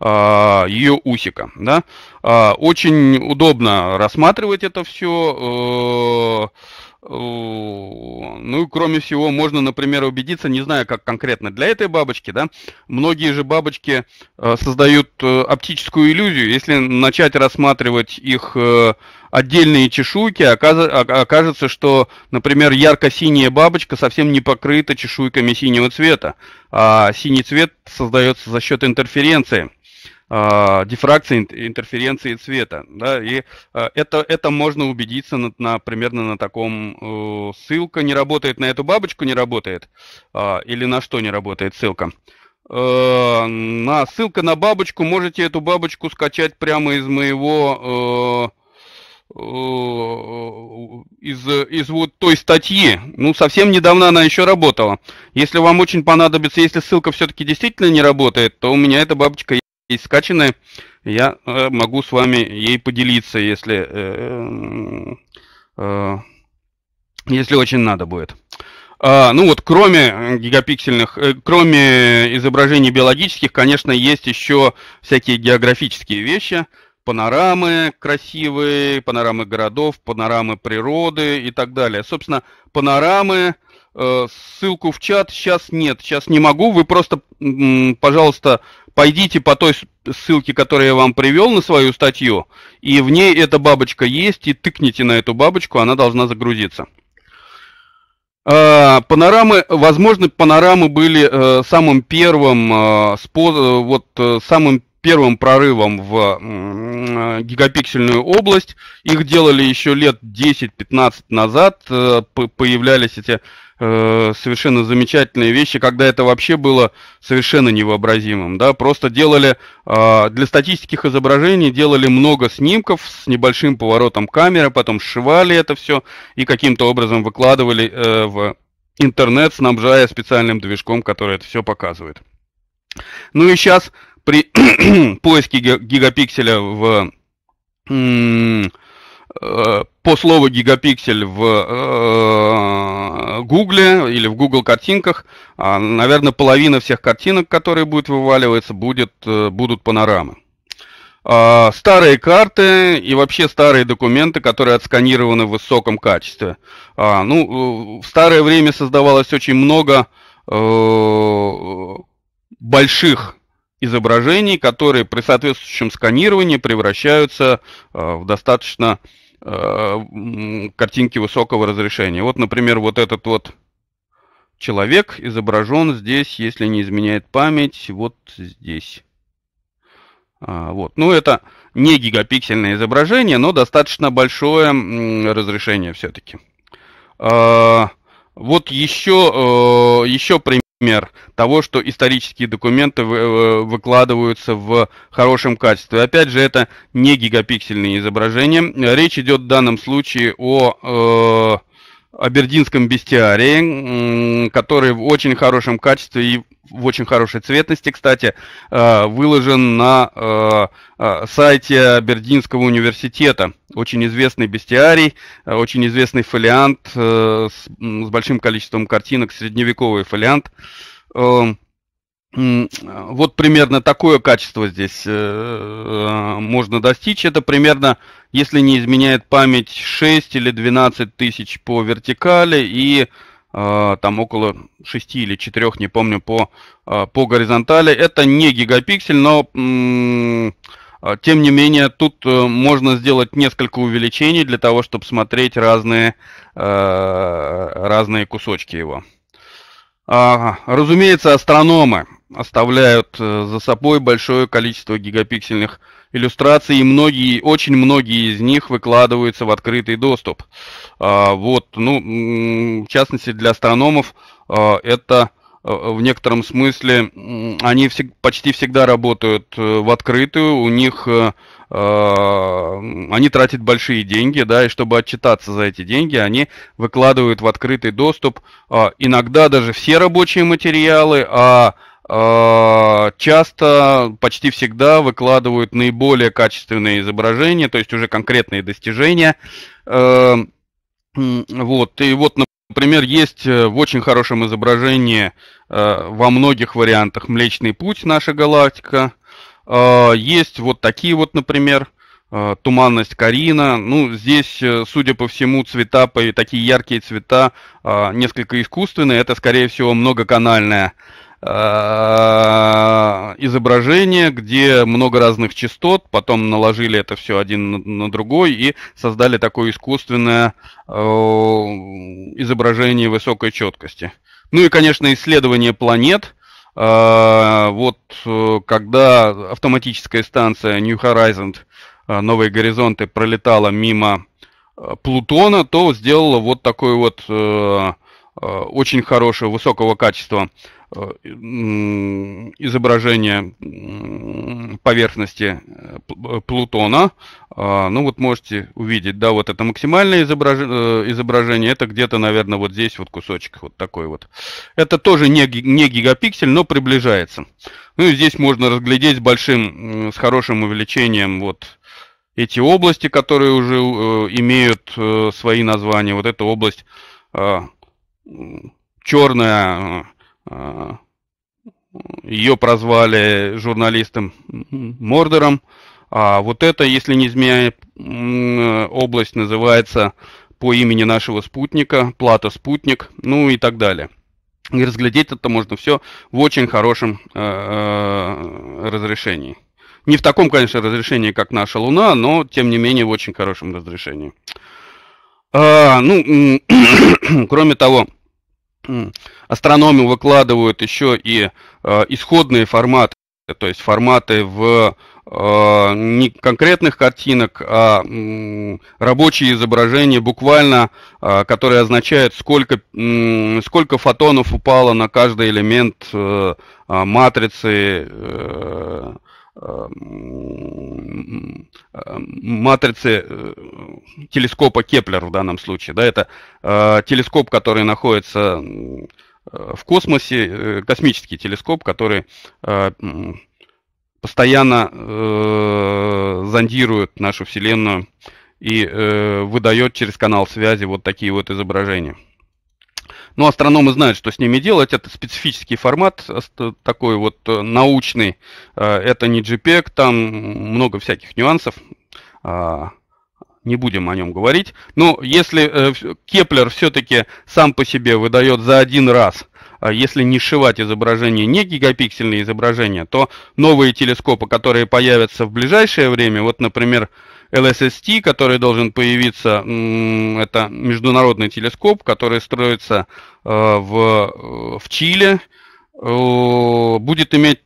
а, ее усика, да. А, очень удобно рассматривать это все, э, ну и кроме всего, можно, например, убедиться, не знаю, как конкретно для этой бабочки, да, многие же бабочки э, создают э, оптическую иллюзию. Если начать рассматривать их э, отдельные чешуйки, окажется, что, например, ярко-синяя бабочка совсем не покрыта чешуйками синего цвета, а синий цвет создается за счет интерференции – э, дифракции, интерференции цвета. Да, и э, это, это можно убедиться на, на, примерно на таком э, ссылка не работает на эту бабочку, не работает, э, или на что не работает ссылка. Э, на, ссылка на бабочку, можете эту бабочку скачать прямо из моего... Э, э из, из вот той статьи. Ну, совсем недавно она еще работала. Если вам очень понадобится, если ссылка все-таки действительно не работает, то у меня эта бабочка и скачаны, я э, могу с вами ей поделиться, если, э, э, если очень надо будет. А, ну вот, кроме гигапиксельных, кроме изображений биологических, конечно, есть еще всякие географические вещи, панорамы красивые, панорамы городов, панорамы природы и так далее. Собственно, панорамы, ссылку в чат сейчас нет, сейчас не могу, вы просто, пожалуйста, пойдите по той ссылке, которую я вам привел на свою статью, и в ней эта бабочка есть, и тыкните на эту бабочку, она должна загрузиться. А, панорамы, возможно, панорамы были э, самым первым, э, э, вот самым первым прорывом в гигапиксельную область. Их делали еще лет 10-15 назад, появлялись эти Э, совершенно замечательные вещи, когда это вообще было совершенно невообразимым, да, просто делали э, для статистических изображений делали много снимков с небольшим поворотом камеры, потом сшивали это все и каким-то образом выкладывали э, в интернет, снабжая специальным движком, который это все показывает. Ну и сейчас при поиске гигапикселя в Э, по слову гигапиксель в э, Гугле или в Google картинках, а, наверное, половина всех картинок, которые будут вываливаться, будет, э, будут панорамы. А, старые карты и вообще старые документы, которые отсканированы в высоком качестве. А, ну, в старое время создавалось очень много больших изображений, которые при соответствующем сканировании превращаются в достаточно э, Э, картинки высокого разрешения. Вот, например, вот этот вот человек изображен здесь, если не изменяет память, вот здесь. А, вот. Ну, это не гигапиксельное изображение, но достаточно большое разрешение все-таки. А, вот еще, э, еще пример пример того, что исторические документы э, выкладываются в хорошем качестве. Опять же, это не гигапиксельные изображения. Речь идет в данном случае о э, абердинском бестиарии, который в очень хорошем качестве и в очень хорошей цветности, кстати, э, выложен на э, э, сайте Абердинского университета. Очень известный бестиарий, очень известный фолиант с большим количеством картинок, средневековый фолиант. Вот примерно такое качество здесь можно достичь. Это примерно если не изменяет память, 6 или 12 тысяч по вертикали и э, там около 6 или 4, не помню, по, э, по горизонтали. Это не гигапиксель, но м- а, тем не менее, тут э, можно сделать несколько увеличений для того, чтобы смотреть разные, э, разные кусочки его. А, разумеется, астрономы оставляют э, за собой большое количество гигапиксельных иллюстраций, и многие, очень многие из них выкладываются в открытый доступ. А, вот, ну, в частности, для астрономов а, это э, в некотором смысле они почти всегда работают э, в открытую, у них Э, они тратят большие деньги, да, и чтобы отчитаться за эти деньги, они выкладывают в открытый доступ э, иногда даже все рабочие материалы, а э, часто, почти всегда выкладывают наиболее качественные изображения, то есть уже конкретные достижения. Вот, и вот, например, есть в очень хорошем изображении во многих вариантах Млечный Путь, наша галактика, а, есть вот такие вот, например, а, туманность Карина. Ну, здесь, э, судя по всему, цвета, такие яркие цвета, а, несколько искусственные. Это, скорее всего, многоканальная изображение, где много разных частот, потом наложили это все один на другой и создали такое искусственное изображение высокой четкости. Ну и, конечно, исследование планет, а, вот э, когда автоматическая станция New Horizons, э, Новые Горизонты, пролетала мимо э, Плутона, то сделала вот такой вот очень хорошего, высокого качества изображение поверхности э, Плутона. А, ну вот можете увидеть, да, вот это максимальное изображение, э, изображение это где-то, наверное, вот здесь вот кусочек вот такой вот. Это тоже не, не гигапиксель, но приближается. Ну и здесь можно разглядеть с большим, с хорошим увеличением вот эти области, которые уже э, имеют свои названия. Вот эта область а, черная, ее прозвали журналистом Мордором. А вот это, если не змея, область называется по имени нашего спутника, плата спутник, ну и так далее. И разглядеть это можно все в очень хорошем э, э, разрешении. Не в таком, конечно, разрешении, как наша Луна, но, тем не менее, в очень хорошем разрешении. А, ну, кроме того, астрономы выкладывают еще и э, исходные форматы, то есть форматы в э, не конкретных картинок, а э, рабочие изображения буквально, э, которые означают, сколько, э, сколько фотонов упало на каждый элемент э, а, матрицы. Э, э, э матрицы э, телескопа Кеплер в данном случае. Да, это э, телескоп, который находится Э, в космосе э, космический телескоп, который э, постоянно зондирует нашу Вселенную и выдает через канал связи вот такие вот изображения. Но ну, астрономы знают, что с ними делать. Это специфический формат, такой вот научный. Это не JPEG, там много всяких нюансов. А, не будем о нем говорить. Но если э, Кеплер все-таки сам по себе выдает за один раз, э, если не сшивать изображение, не гигапиксельные изображения, то новые телескопы, которые появятся в ближайшее время, вот, например, LSST, который должен появиться, это международный телескоп, который строится э, в, э, в Чили, будет иметь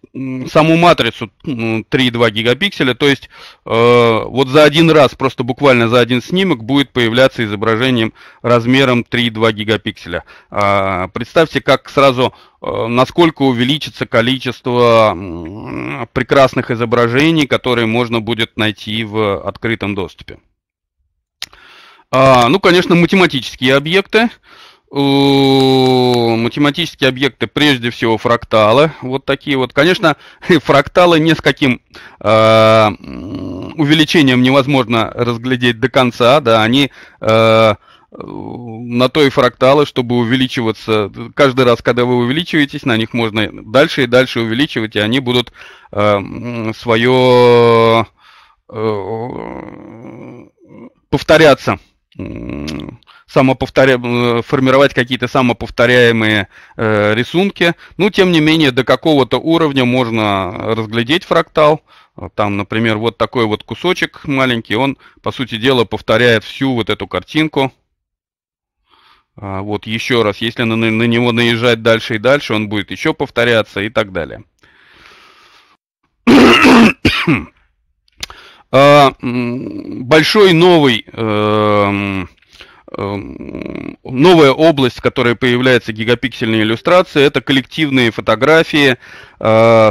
саму матрицу 3,2 гигапикселя, то есть э, вот за один раз, просто буквально за один снимок будет появляться изображением размером 3,2 гигапикселя. Э, представьте, как сразу, э, насколько увеличится количество э, прекрасных изображений, которые можно будет найти в открытом доступе. А, ну, конечно, математические объекты. Э, Э, математические объекты, прежде всего фракталы, вот такие вот. Конечно, фракталы ни с каким э, увеличением невозможно разглядеть до конца, да, они э, на то и фракталы, чтобы увеличиваться. Каждый раз, когда вы увеличиваетесь, на них можно дальше и дальше увеличивать, и они будут э, свое э, повторяться самоповторя... Э, формировать какие-то самоповторяемые э, рисунки. Но, ну, тем не менее, до какого-то уровня можно разглядеть фрактал. Там, например, вот такой вот кусочек маленький, он, по сути дела, повторяет всю вот эту картинку. А, вот еще раз, если на, на него наезжать дальше и дальше, он будет еще повторяться и так далее. А, большой новый эм, Эм, новая область, в которой появляются гигапиксельные иллюстрации, это коллективные фотографии э,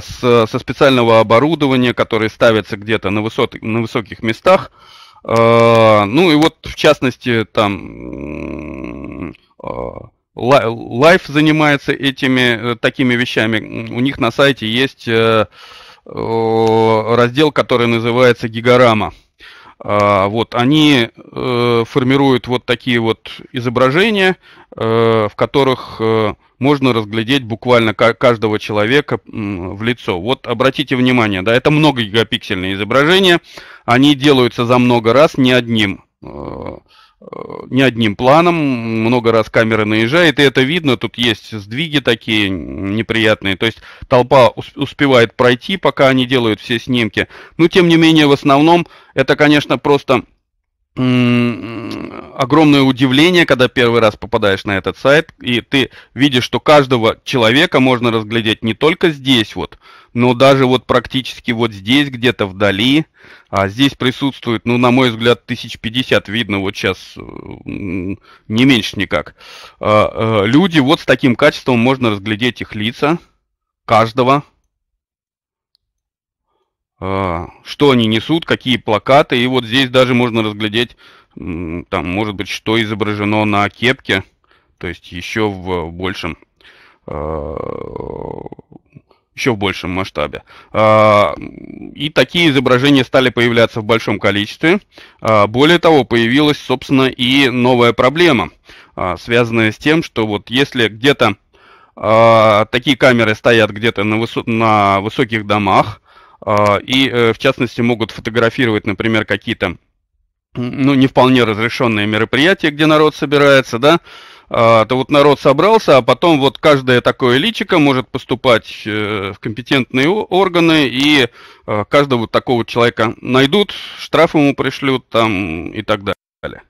с, со специального оборудования, которые ставятся где-то на, высот, на высоких местах. Э, ну и вот, в частности, там Life э, занимается этими э, такими вещами. У них на сайте есть э, раздел, который называется Гигарама. А, вот, они э, формируют вот такие вот изображения, э, в которых э, можно разглядеть буквально каждого человека в лицо. Вот обратите внимание, да, это много гигапиксельные изображения, они делаются за много раз, не одним э, не одним планом, много раз камеры наезжает, и это видно, тут есть сдвиги такие неприятные, то есть толпа успевает пройти, пока они делают все снимки, но ну, тем не менее в основном это, конечно, просто огромное удивление, когда первый раз попадаешь на этот сайт, и ты видишь, что каждого человека можно разглядеть не только здесь вот, но даже вот практически вот здесь, где-то вдали. А здесь присутствует, ну, на мой взгляд, 1050 видно вот сейчас, не меньше никак. А, э, люди вот с таким качеством можно разглядеть их лица, каждого, Э, что они несут, какие плакаты. И вот здесь даже можно разглядеть, там, может быть, что изображено на кепке, то есть еще в большем э, еще в большем масштабе. Э, и такие изображения стали появляться в большом количестве. Более того, появилась, собственно, и новая проблема, связанная с тем, что вот если где-то такие камеры стоят где-то на, высо на высоких домах, а, и, э, в частности, могут фотографировать, например, какие-то ну, не вполне разрешенные мероприятия, где народ собирается, да, а, то вот народ собрался, а потом вот каждое такое личико может поступать э, в компетентные органы, и э, каждого вот такого человека найдут, штраф ему пришлют там и так далее.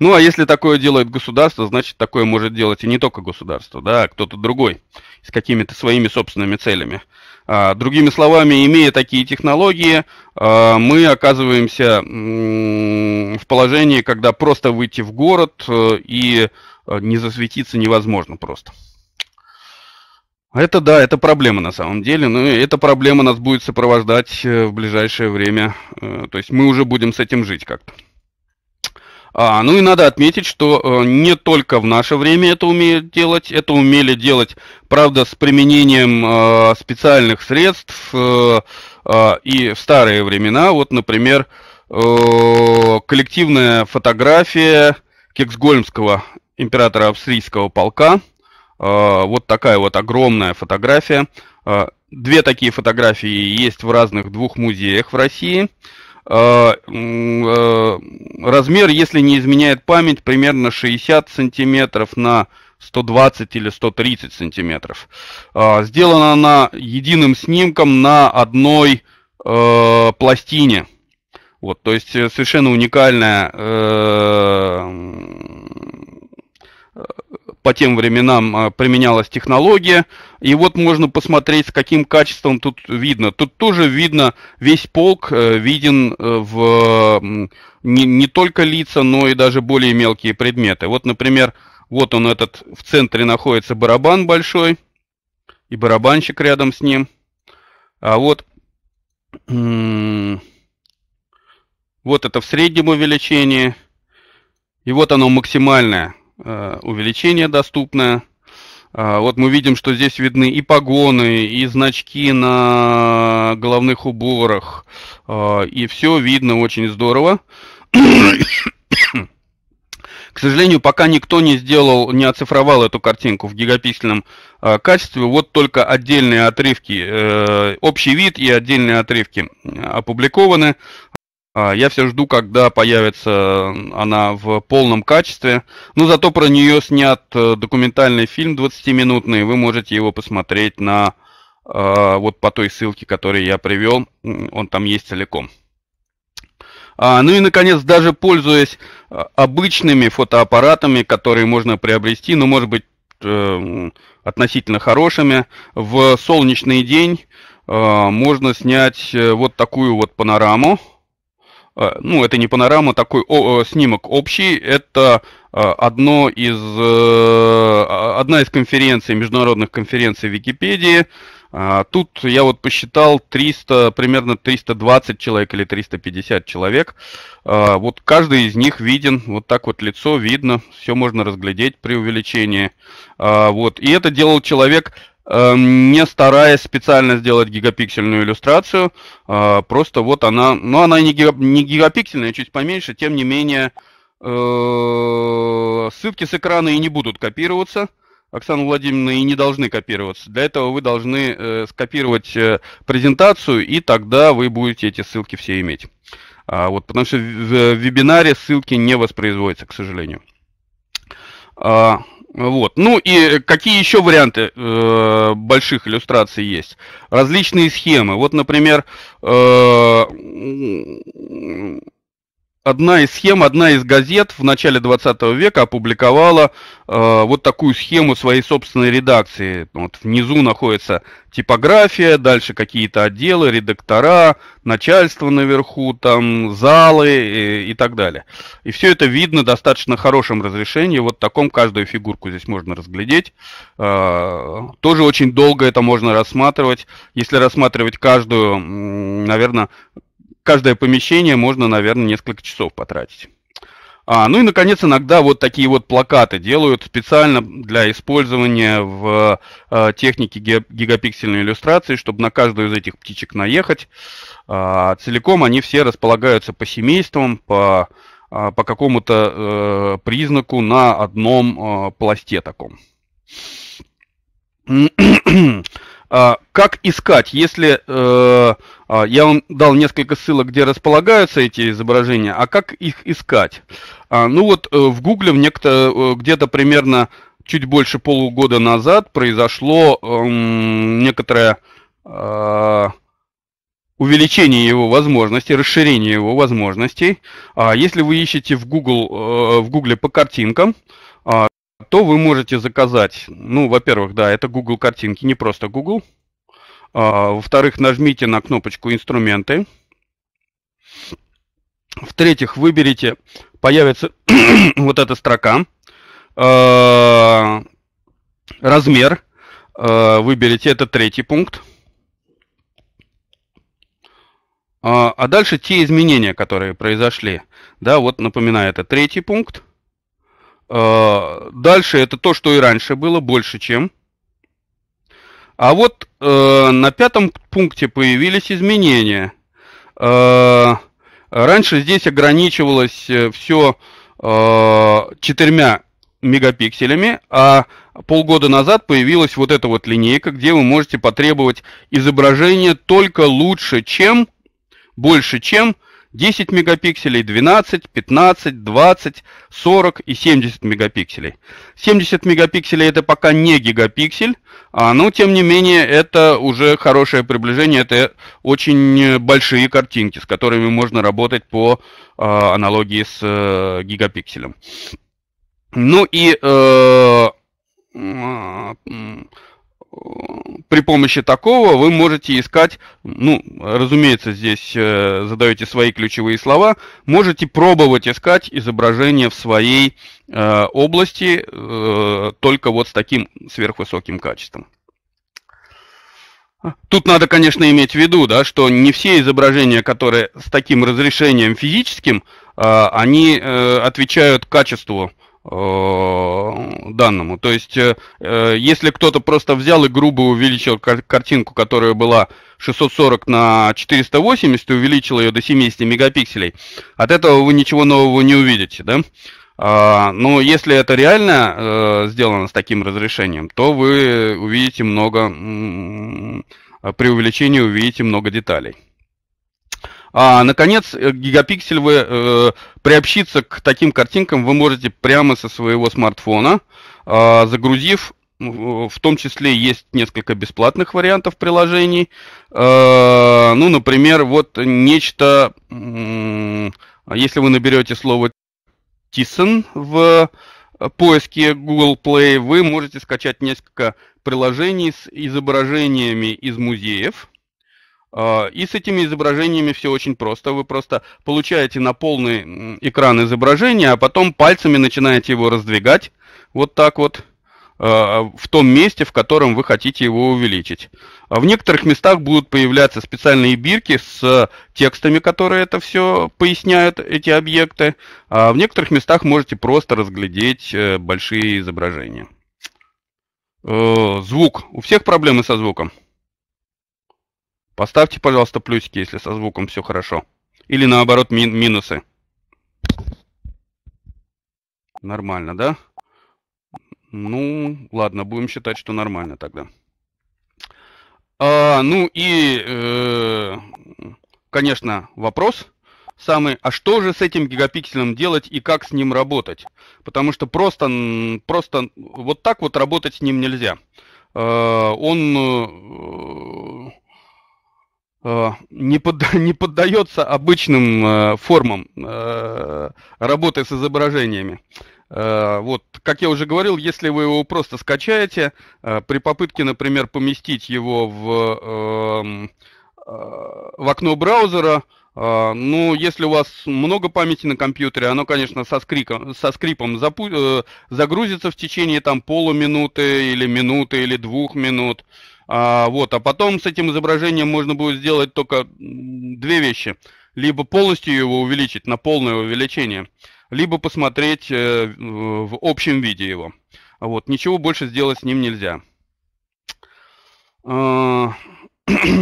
Ну, а если такое делает государство, значит, такое может делать и не только государство, да, а кто-то другой с какими-то своими собственными целями. А, другими словами, имея такие технологии, а, мы оказываемся в положении, когда просто выйти в город э, и э, не засветиться невозможно просто. Это да, это проблема на самом деле, но эта проблема нас будет сопровождать э, в ближайшее время. То есть мы уже будем с этим жить как-то. А, ну и надо отметить, что э, не только в наше время это умеют делать, это умели делать, правда, с применением э, специальных средств э, э, и в старые времена. Вот, например, э, коллективная фотография Кексгольмского императора австрийского полка. Э, вот такая вот огромная фотография. Э, две такие фотографии есть в разных двух музеях в России. Э, а, а, размер, если не изменяет память, примерно 60 сантиметров на 120 или 130 сантиметров. А, сделана она единым снимком на одной пластине. Вот, то есть э, совершенно уникальная э, по тем временам а, применялась технология. И вот можно посмотреть, с каким качеством тут видно. Тут тоже видно, весь полк э, виден э, в не, не только лица, но и даже более мелкие предметы. Вот, например, вот он этот, в центре находится барабан большой, и барабанщик рядом с ним. А вот... Вот это в среднем увеличении. И вот оно максимальное. Э, увеличение доступное. А, вот мы видим, что здесь видны и погоны, и значки на головных уборах, а, и все видно очень здорово. К сожалению, пока никто не сделал, не оцифровал эту картинку в гигапиксельном э, качестве, вот только отдельные отрывки, э, общий вид и отдельные отрывки э, опубликованы. А, я все жду, когда появится она в полном качестве. Но ну, зато про нее снят э, документальный фильм 20-минутный. Вы можете его посмотреть на а, вот по той ссылке, которую я привел. Он там есть целиком. А, ну и, наконец, даже пользуясь обычными фотоаппаратами, которые можно приобрести, ну, может быть, э, относительно хорошими, в солнечный день можно снять э, вот такую вот панораму. Э, ну, это не панорама, такой о, э, снимок общий, это э, одно из, а, одна из конференций, международных конференций Википедии. А, тут я вот посчитал 300, примерно 320 человек или 350 человек. А, вот каждый из них виден, вот так вот лицо видно, все можно разглядеть при увеличении. Вот, и это делал человек Эм, не стараясь специально сделать гигапиксельную иллюстрацию, э, просто вот она, ну она не, гигапиксельная, чуть поменьше, тем не менее э, ссылки с экрана и не будут копироваться, Оксана Владимировна, и не должны копироваться. Для этого вы должны э, скопировать э, презентацию, и тогда вы будете эти ссылки все иметь. А, вот, потому что в, в, в вебинаре ссылки не воспроизводятся, к сожалению. А, вот. Ну и какие еще варианты э, больших иллюстраций есть? Различные схемы. Вот, например, э, одна из схем, одна из газет в начале 20 века опубликовала э, вот такую схему своей собственной редакции. Вот внизу находится типография, дальше какие-то отделы, редактора, начальство наверху, там залы и, и так далее. И все это видно достаточно хорошем разрешении, вот таком каждую фигурку здесь можно разглядеть. Э, тоже очень долго это можно рассматривать. Если рассматривать каждую, наверное, каждое помещение можно, наверное, несколько часов потратить. А, ну и, наконец, иногда вот такие вот плакаты делают специально для использования в э, технике гигапиксельной иллюстрации, чтобы на каждую из этих птичек наехать. А, целиком они все располагаются по семействам, по, а, по какому-то э, признаку на одном э, пласте таком. А, как искать, если э, а, я вам дал несколько ссылок, где располагаются эти изображения, а как их искать? А, ну вот э, в Гугле э, где-то примерно чуть больше полугода назад произошло эм, некоторое увеличение его возможностей, расширение его возможностей. Если вы ищете в Google, в Google по картинкам, то вы можете заказать, ну, во-первых, да, это Google картинки, не просто Google. А, во-вторых, нажмите на кнопочку «Инструменты». В-третьих, выберите, появится вот эта строка, а, размер, а, выберите, это третий пункт. А дальше те изменения, которые произошли. Да, вот напоминаю, это третий пункт. А, дальше это то, что и раньше было, больше чем. А вот э, на пятом пункте появились изменения. Э, раньше здесь ограничивалось э, все э, четырьмя мегапикселями, а полгода назад появилась вот эта вот линейка, где вы можете потребовать изображение только лучше, чем, больше, чем 10 мегапикселей, 12, 15, 20, 40 и 70 мегапикселей. 70 мегапикселей это пока не гигапиксель, а, но тем не менее это уже хорошее приближение, это очень э, большие картинки, с которыми можно работать по а, аналогии с а, гигапикселем. Ну и... Э, а, при помощи такого вы можете искать, ну, разумеется, здесь э, задаете свои ключевые слова, можете пробовать искать изображение в своей э, области э, только вот с таким сверхвысоким качеством. Тут надо, конечно, иметь в виду, да, что не все изображения, которые с таким разрешением физическим, э, они э, отвечают качеству э, Э, данному. То есть, э, э, если кто-то просто взял и грубо увеличил картинку, которая была 640 на 480, и увеличил ее до 70 мегапикселей, от этого вы ничего нового не увидите, да? А, но если это реально сделано с таким разрешением, то вы увидите много, при увеличении увидите много деталей. А, наконец, э, гигапиксель вы э, приобщиться к таким картинкам вы можете прямо со своего смартфона, а, загрузив в том числе есть несколько бесплатных вариантов приложений. А, ну, например, вот нечто, если вы наберете слово Тисон в э, поиске Google Play, вы можете скачать несколько приложений с изображениями из музеев а, и с этими изображениями все очень просто. Вы просто получаете на полный экран изображение, а потом пальцами начинаете его раздвигать вот так вот а, в том месте, в котором вы хотите его увеличить. А в некоторых местах будут появляться специальные бирки с текстами, которые это все поясняют, эти объекты. А в некоторых местах можете просто разглядеть э, большие изображения. Э, звук. У всех проблемы со звуком? Поставьте, пожалуйста, плюсики, если со звуком все хорошо. Или наоборот, мин минусы. Нормально, да? Ну, ладно, будем считать, что нормально тогда. А, ну и, э, конечно, вопрос самый, а что же с этим гигапикселем делать и как с ним работать? Потому что просто, просто вот так вот работать с ним нельзя. Э, он э, Э, не, под, не поддается обычным э, формам э, работы с изображениями. Э, вот, как я уже говорил, если вы его просто скачаете, э, при попытке, например, поместить его в, э, э, в окно браузера, э, ну, если у вас много памяти на компьютере, оно, конечно, со, скриком, со скрипом запу- э, загрузится в течение там полуминуты или минуты или двух минут. Э, а, вот, а потом с этим изображением можно будет сделать только две вещи. Либо полностью его увеличить на полное увеличение, либо посмотреть э, в общем виде его. Вот, ничего больше сделать с ним нельзя. А,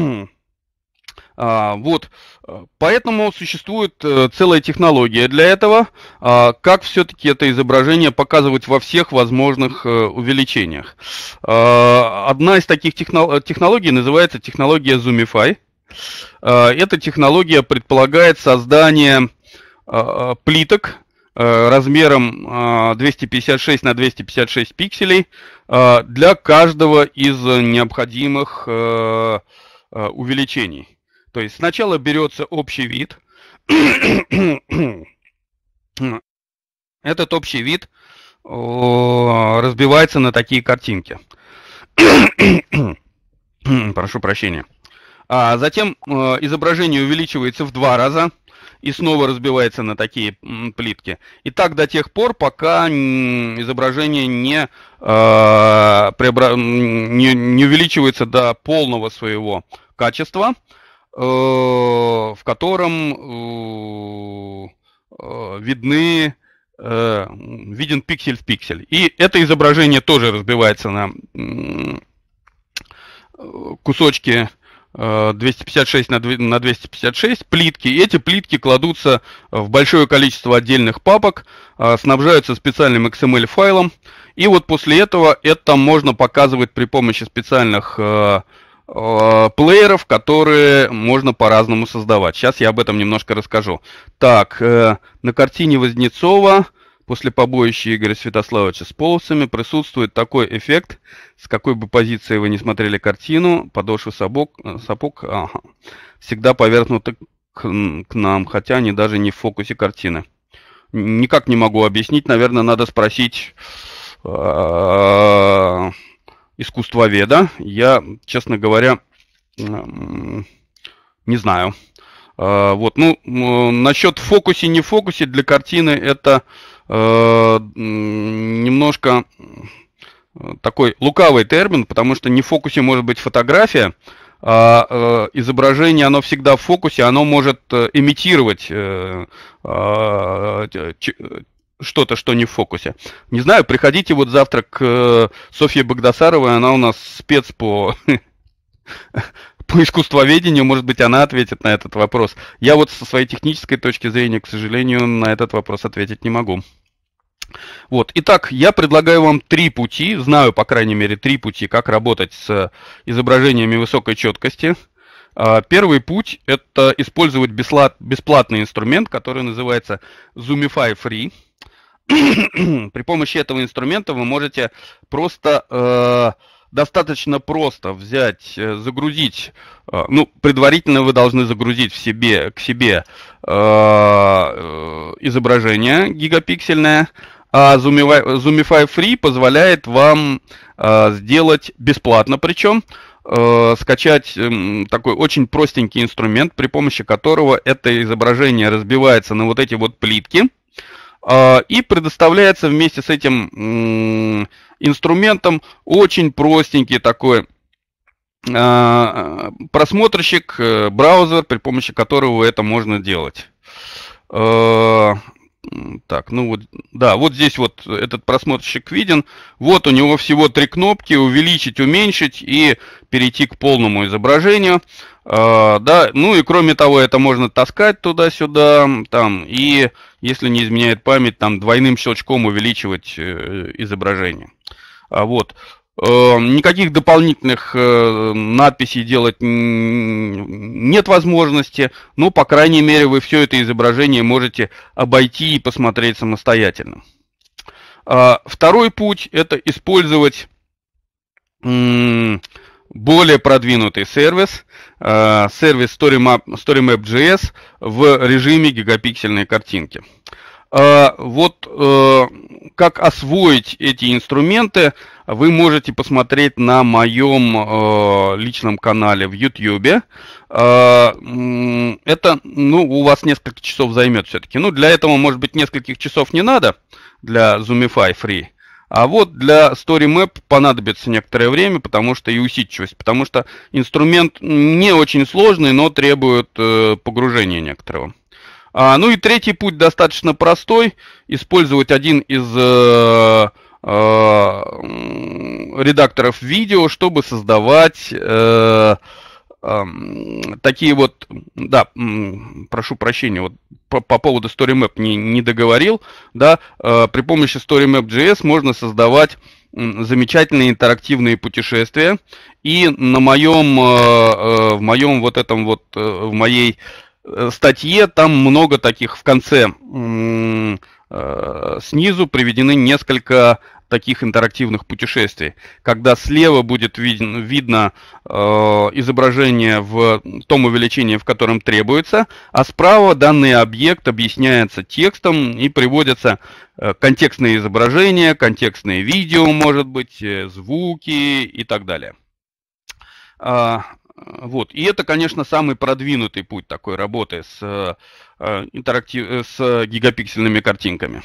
А, вот, э, поэтому существует э, целая технология для этого, а, как все-таки это изображение показывать во всех возможных э, увеличениях. А, одна из таких технологий называется технология Zoomify. Эта технология предполагает создание плиток размером 256 на 256 пикселей для каждого из необходимых увеличений. То есть сначала берется общий вид. Этот общий вид разбивается на такие картинки. Прошу прощения. А затем э, изображение увеличивается в два раза и снова разбивается на такие плитки. И так до тех пор, пока изображение не, э, не, не увеличивается до полного своего качества. Э, в котором э, э, видны виден пиксель в пиксель. И это изображение тоже разбивается на кусочки 256 на 256 плитки. И эти плитки кладутся в большое количество отдельных папок, снабжаются специальным XML-файлом. И вот после этого это можно показывать при помощи специальных Э, плееров, которые можно по-разному создавать. Сейчас я об этом немножко расскажу. Так, э, на картине Вознецова после побоища Игоря Святославовича с полосами присутствует такой эффект, с какой бы позиции вы не смотрели картину, подошвы сапог, э, сапог ага, всегда повернуты к, к нам, хотя они даже не в фокусе картины. Никак не могу объяснить, наверное, надо спросить искусствоведа. Я, честно говоря, не знаю. А, вот, ну, насчет фокусе, не фокусе для картины это э, немножко э, такой лукавый термин, потому что не в фокусе может быть фотография, а э, изображение, оно всегда в фокусе, оно может имитировать а, что-то, что не в фокусе. Не знаю, приходите вот завтра к э, Софье Богдасаровой, она у нас спец по, по искусствоведению, может быть, она ответит на этот вопрос. Я вот со своей технической точки зрения, к сожалению, на этот вопрос ответить не могу. Вот. Итак, я предлагаю вам три пути, знаю, по крайней мере, три пути, как работать с изображениями высокой четкости. А, первый путь – это использовать бесплатный инструмент, который называется Zoomify Free – при помощи этого инструмента вы можете просто э, достаточно просто взять, э, загрузить, э, ну, предварительно вы должны загрузить в себе, к себе э, э изображение гигапиксельное, а Zoomify Free позволяет вам э, сделать бесплатно, причем э, скачать э, такой очень простенький инструмент, при помощи которого это изображение разбивается на вот эти вот плитки – а, и предоставляется вместе с этим инструментом очень простенький такой а, просмотрщик, э, браузер, при помощи которого это можно делать. А, так, ну вот, да, вот здесь вот этот просмотрщик виден. Вот у него всего три кнопки, увеличить, уменьшить и перейти к полному изображению. А, да, ну и кроме того, это можно таскать туда-сюда, там, и если не изменяет память, там двойным щелчком увеличивать э, изображение. А вот. Э, никаких дополнительных э, надписей делать нет возможности, но, по крайней мере, вы все это изображение можете обойти и посмотреть самостоятельно. А, второй путь – это использовать более продвинутый сервис, э, сервис StoryMap, StoryMap.js в режиме гигапиксельной картинки. А, вот как освоить эти инструменты – вы можете посмотреть на моем э, личном канале в YouTube. Э, это, ну, у вас несколько часов займет все-таки. Ну, для этого, может быть, нескольких часов не надо для Zoomify Free. А вот для StoryMap понадобится некоторое время, потому что и усидчивость, потому что инструмент не очень сложный, но требует э, погружения некоторого. А, ну и третий путь достаточно простой. Использовать один из э, Э, редакторов видео, чтобы создавать э, эм, такие вот, да, прошу прощения, вот по, по поводу StoryMap не, не договорил, да, э, при помощи StoryMap.js можно создавать замечательные интерактивные путешествия, и на моем, в моем вот этом вот, в моей статье там много таких в конце снизу приведены несколько таких интерактивных путешествий, когда слева будет виден, видно э, изображение в том увеличении, в котором требуется, а справа данный объект объясняется текстом и приводятся э, контекстные изображения, контекстные видео, может быть, э, звуки и так далее. Э, вот. И это, конечно, самый продвинутый путь такой работы с, э, интерактив... с гигапиксельными картинками.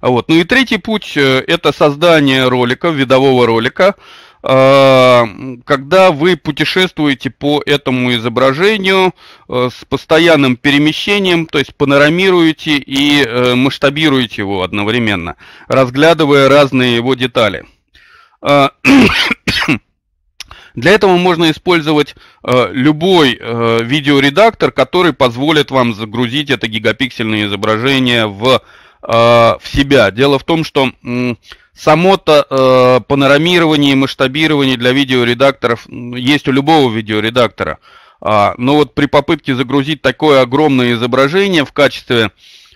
Вот. Ну и третий путь э, – это создание ролика, видового ролика, а, когда вы путешествуете по этому изображению э, с постоянным перемещением, то есть панорамируете и э, масштабируете его одновременно, разглядывая разные его детали. А, для этого можно использовать любой видеоредактор, который позволит вам загрузить это гигапиксельное изображение в Э, в себя. Дело в том, что само-то э, панорамирование и масштабирование для видеоредакторов есть у любого видеоредактора. А, но вот при попытке загрузить такое огромное изображение в качестве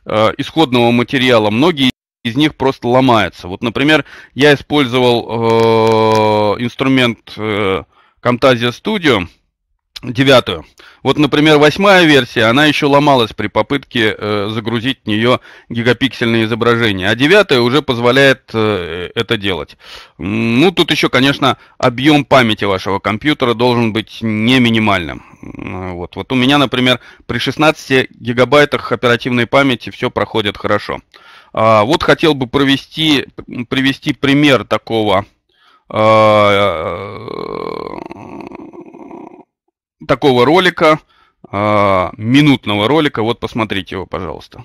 э, исходного материала, многие из них просто ломаются. Вот, например, я использовал э, инструмент э, Camtasia Studio – девятую. Вот, например, восьмая версия, она еще ломалась при попытке э, загрузить в нее гигапиксельные изображения, а девятая уже позволяет э, это делать. Ну, тут еще, конечно, объем памяти вашего компьютера должен быть не минимальным. Вот, вот у меня, например, при 16 гигабайтах оперативной памяти все проходит хорошо. А, вот хотел бы провести, привести пример такого а, э, такого ролика, а, минутного ролика. Вот посмотрите его, пожалуйста.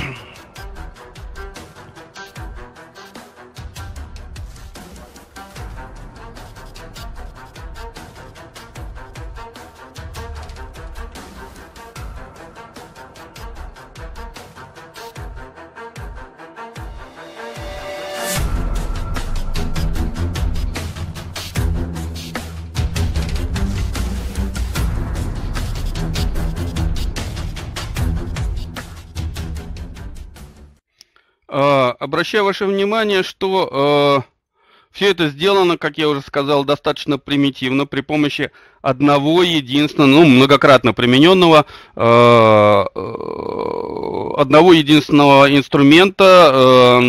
Обращаю ваше внимание, что э, все это сделано, как я уже сказал, достаточно примитивно при помощи одного единственного, ну, многократно примененного, э, э, одного единственного инструмента,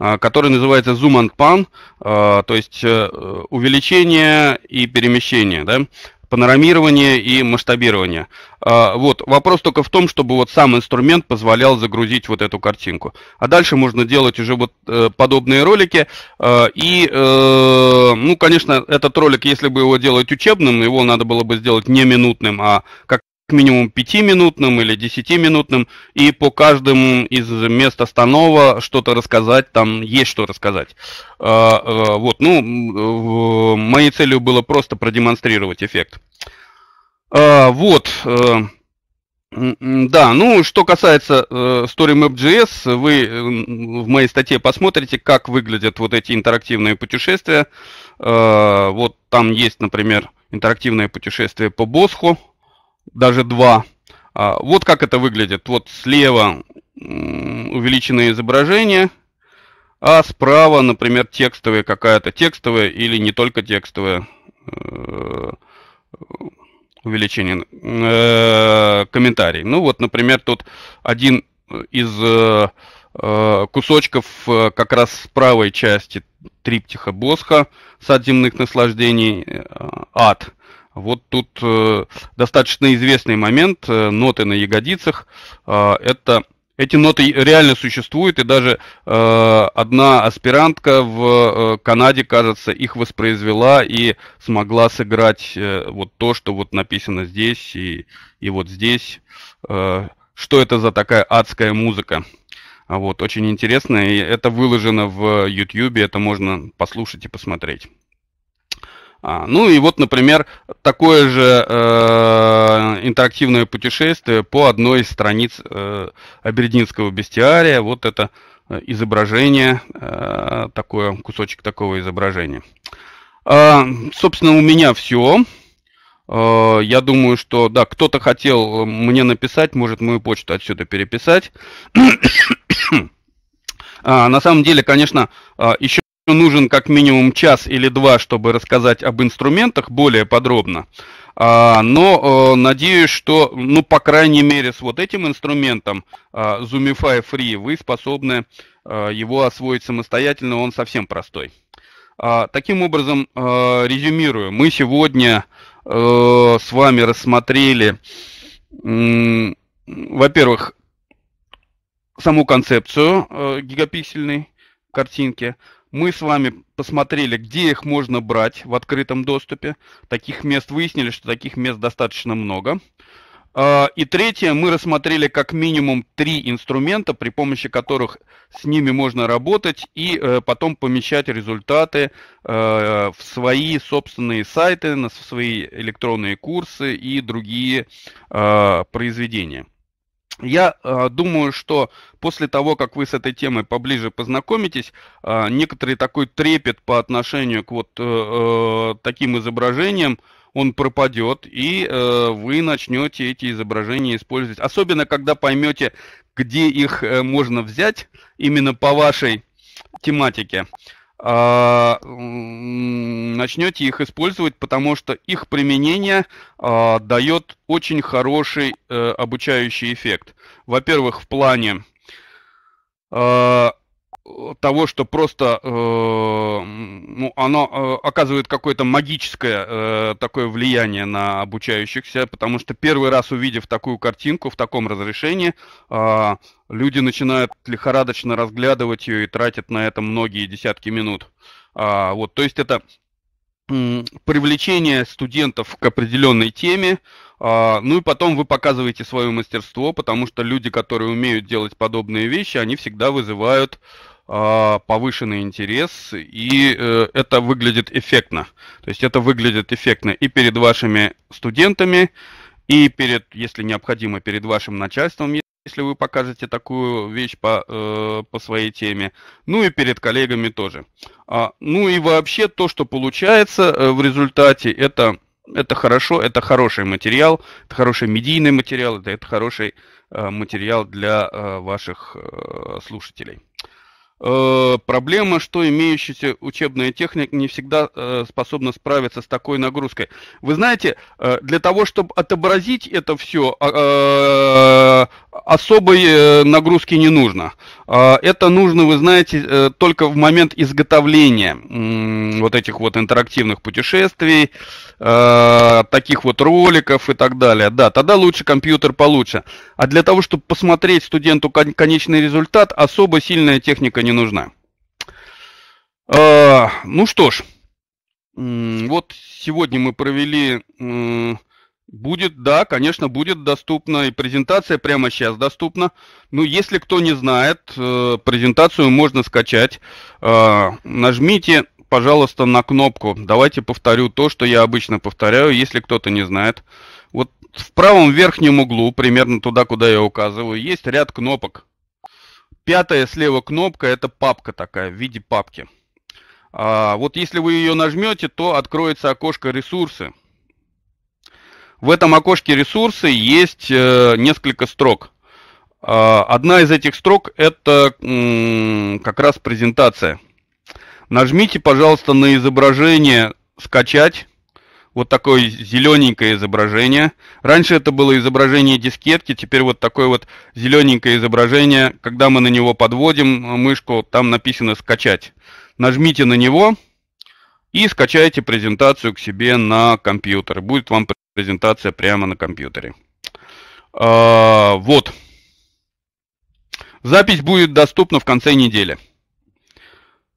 э, который называется zoom and pan, э, то есть э, увеличение и перемещение. Да? панорамирование и масштабирование. А, вот, вопрос только в том, чтобы вот сам инструмент позволял загрузить вот эту картинку. А дальше можно делать уже вот э, подобные ролики. А, и, э, ну, конечно, этот ролик, если бы его делать учебным, его надо было бы сделать не минутным, а как минимум пятиминутным или десятиминутным, и по каждому из мест останова что-то рассказать, там есть что рассказать. А, а, вот, ну, моей целью было просто продемонстрировать эффект. А, вот, э, да, ну что касается э, StoryMap.js, вы э, в моей статье посмотрите, как выглядят вот эти интерактивные путешествия. вот там есть, например, интерактивное путешествие по Босху даже два. А, вот как это выглядит. Вот слева увеличенное изображение, а справа, например, текстовая какая-то, текстовая или не только текстовая э, увеличение э, комментарий. Ну вот, например, тут один из э, кусочков как раз с правой части триптиха Босха «Сад земных наслаждений. Ад». Вот тут э, достаточно известный момент, э, ноты на ягодицах. Э, это, эти ноты реально существуют, и даже э, одна аспирантка в э, Канаде, кажется, их воспроизвела и смогла сыграть э, вот то, что вот написано здесь и, и вот здесь. Э, что это за такая адская музыка? А вот, очень интересно, и это выложено в YouTube, это можно послушать и посмотреть. А, ну и вот, например, такое же э, интерактивное путешествие по одной из страниц э, Абердинского бестиария. Вот это э, изображение, э, такое, кусочек такого изображения. Э, собственно, у меня все. Э, я думаю, что, да, кто-то хотел мне написать, может мою почту отсюда переписать. А, на самом деле, конечно, а, еще нужен как минимум час или два, чтобы рассказать об инструментах более подробно. А, но э, надеюсь, что, ну, по крайней мере, с вот этим инструментом э, Zoomify Free вы способны э, его освоить самостоятельно, он совсем простой. А, таким образом, э, резюмирую, мы сегодня э, с вами рассмотрели, во-первых, саму концепцию э, гигапиксельной картинки, мы с вами посмотрели, где их можно брать в открытом доступе. Таких мест выяснили, что таких мест достаточно много. А, и третье, мы рассмотрели как минимум три инструмента, при помощи которых с ними можно работать и э, потом помещать результаты э, в свои собственные сайты, на свои электронные курсы и другие э, произведения. Я э, думаю, что после того, как вы с этой темой поближе познакомитесь, э, некоторый такой трепет по отношению к вот э, э, таким изображениям, он пропадет, и э, вы начнете эти изображения использовать. Особенно, когда поймете, где их э, можно взять именно по вашей тематике. А, начнете их использовать, потому что их применение а, дает очень хороший э, обучающий эффект. Во-первых, в плане а, того, что просто э, ну, оно э, оказывает какое-то магическое такое влияние на обучающихся, потому что первый раз увидев такую картинку в таком разрешении, Люди начинают лихорадочно разглядывать ее и тратят на это многие десятки минут. А, вот, то есть это привлечение студентов к определенной теме, а, ну и потом вы показываете свое мастерство, потому что люди, которые умеют делать подобные вещи, они всегда вызывают а, повышенный интерес, и э, это выглядит эффектно. То есть это выглядит эффектно и перед вашими студентами, и перед, если необходимо, перед вашим начальством, если вы покажете такую вещь по, э, по своей теме. Ну и перед коллегами тоже. А, ну и вообще то, что получается э, в результате, это, это хорошо, это хороший материал, это хороший медийный материал, это, это хороший э, материал для э, ваших э, слушателей. Э, проблема, что имеющаяся учебная техника не всегда э, способна справиться с такой нагрузкой. Вы знаете, э, для того, чтобы отобразить это все, а, особой э, нагрузки не нужно. А, это нужно, вы знаете, э, только в момент изготовления вот этих вот интерактивных путешествий, э, таких вот роликов и так далее. Да, тогда лучше компьютер получше. А для того, чтобы посмотреть студенту конечный результат, особо сильная техника не нужна. А, ну что ж, вот сегодня мы провели Будет, да, конечно, будет доступно. И презентация прямо сейчас доступна. Ну, если кто не знает, э, презентацию можно скачать. Э, нажмите, пожалуйста, на кнопку. Давайте повторю то, что я обычно повторяю, если кто-то не знает. Вот в правом верхнем углу, примерно туда, куда я указываю, есть ряд кнопок. Пятая слева кнопка – это папка такая, в виде папки. А, вот если вы ее нажмете, то откроется окошко «Ресурсы». В этом окошке ресурсы есть э, несколько строк. Э, одна из этих строк это э, как раз презентация. Нажмите, пожалуйста, на изображение «Скачать». Вот такое зелененькое изображение. Раньше это было изображение дискетки, теперь вот такое вот зелененькое изображение. Когда мы на него подводим э, мышку, там написано «Скачать». Нажмите на него и скачайте презентацию к себе на компьютер. Будет вам презентация прямо на компьютере. А, вот. Запись будет доступна в конце недели.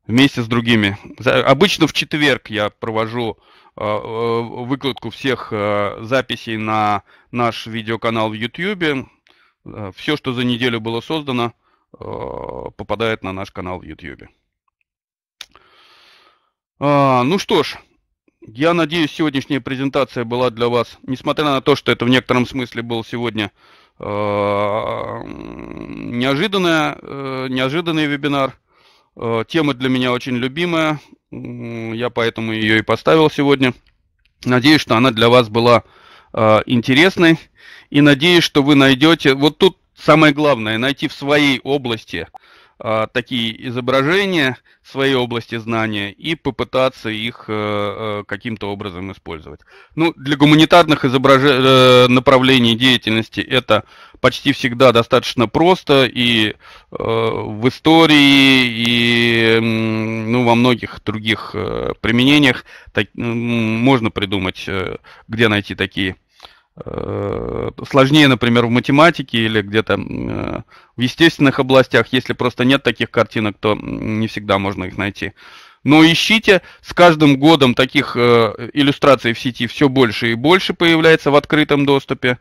Вместе с другими. Обычно в четверг я провожу а, а, выкладку всех а, записей на наш видеоканал в YouTube. Все, что за неделю было создано, попадает на наш канал в YouTube. Ну что ж, я надеюсь, сегодняшняя презентация была для вас, несмотря на то, что это в некотором смысле был сегодня э, э неожиданный вебинар. Э, тема для меня очень любимая, я поэтому ее и поставил сегодня. Надеюсь, что она для вас была э, интересной и надеюсь, что вы найдете, вот тут самое главное, найти в своей области – а, такие изображения своей области знания и попытаться их э, э, каким-то образом использовать. Ну, для гуманитарных изображ... Э, направлений деятельности это почти всегда достаточно просто и в истории, и ну, во многих других применениях так, можно придумать, где найти такие Э, сложнее, например, в математике или где-то э, в естественных областях. Если просто нет таких картинок, то не всегда можно их найти. Но ищите, с каждым годом таких э, иллюстраций в сети все больше и больше появляется в открытом доступе.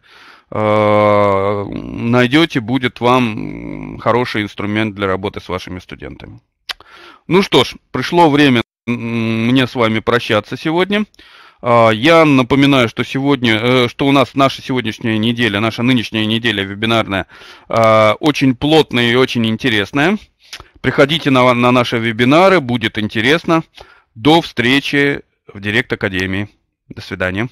Найдете, будет вам хороший инструмент для работы с вашими студентами. Ну что ж, пришло время мне с вами прощаться сегодня. А, я напоминаю, что сегодня, э, что у нас наша сегодняшняя неделя, наша нынешняя неделя вебинарная а, очень плотная и очень интересная. Приходите на, на наши вебинары, будет интересно. До встречи в Директ Академии. До свидания.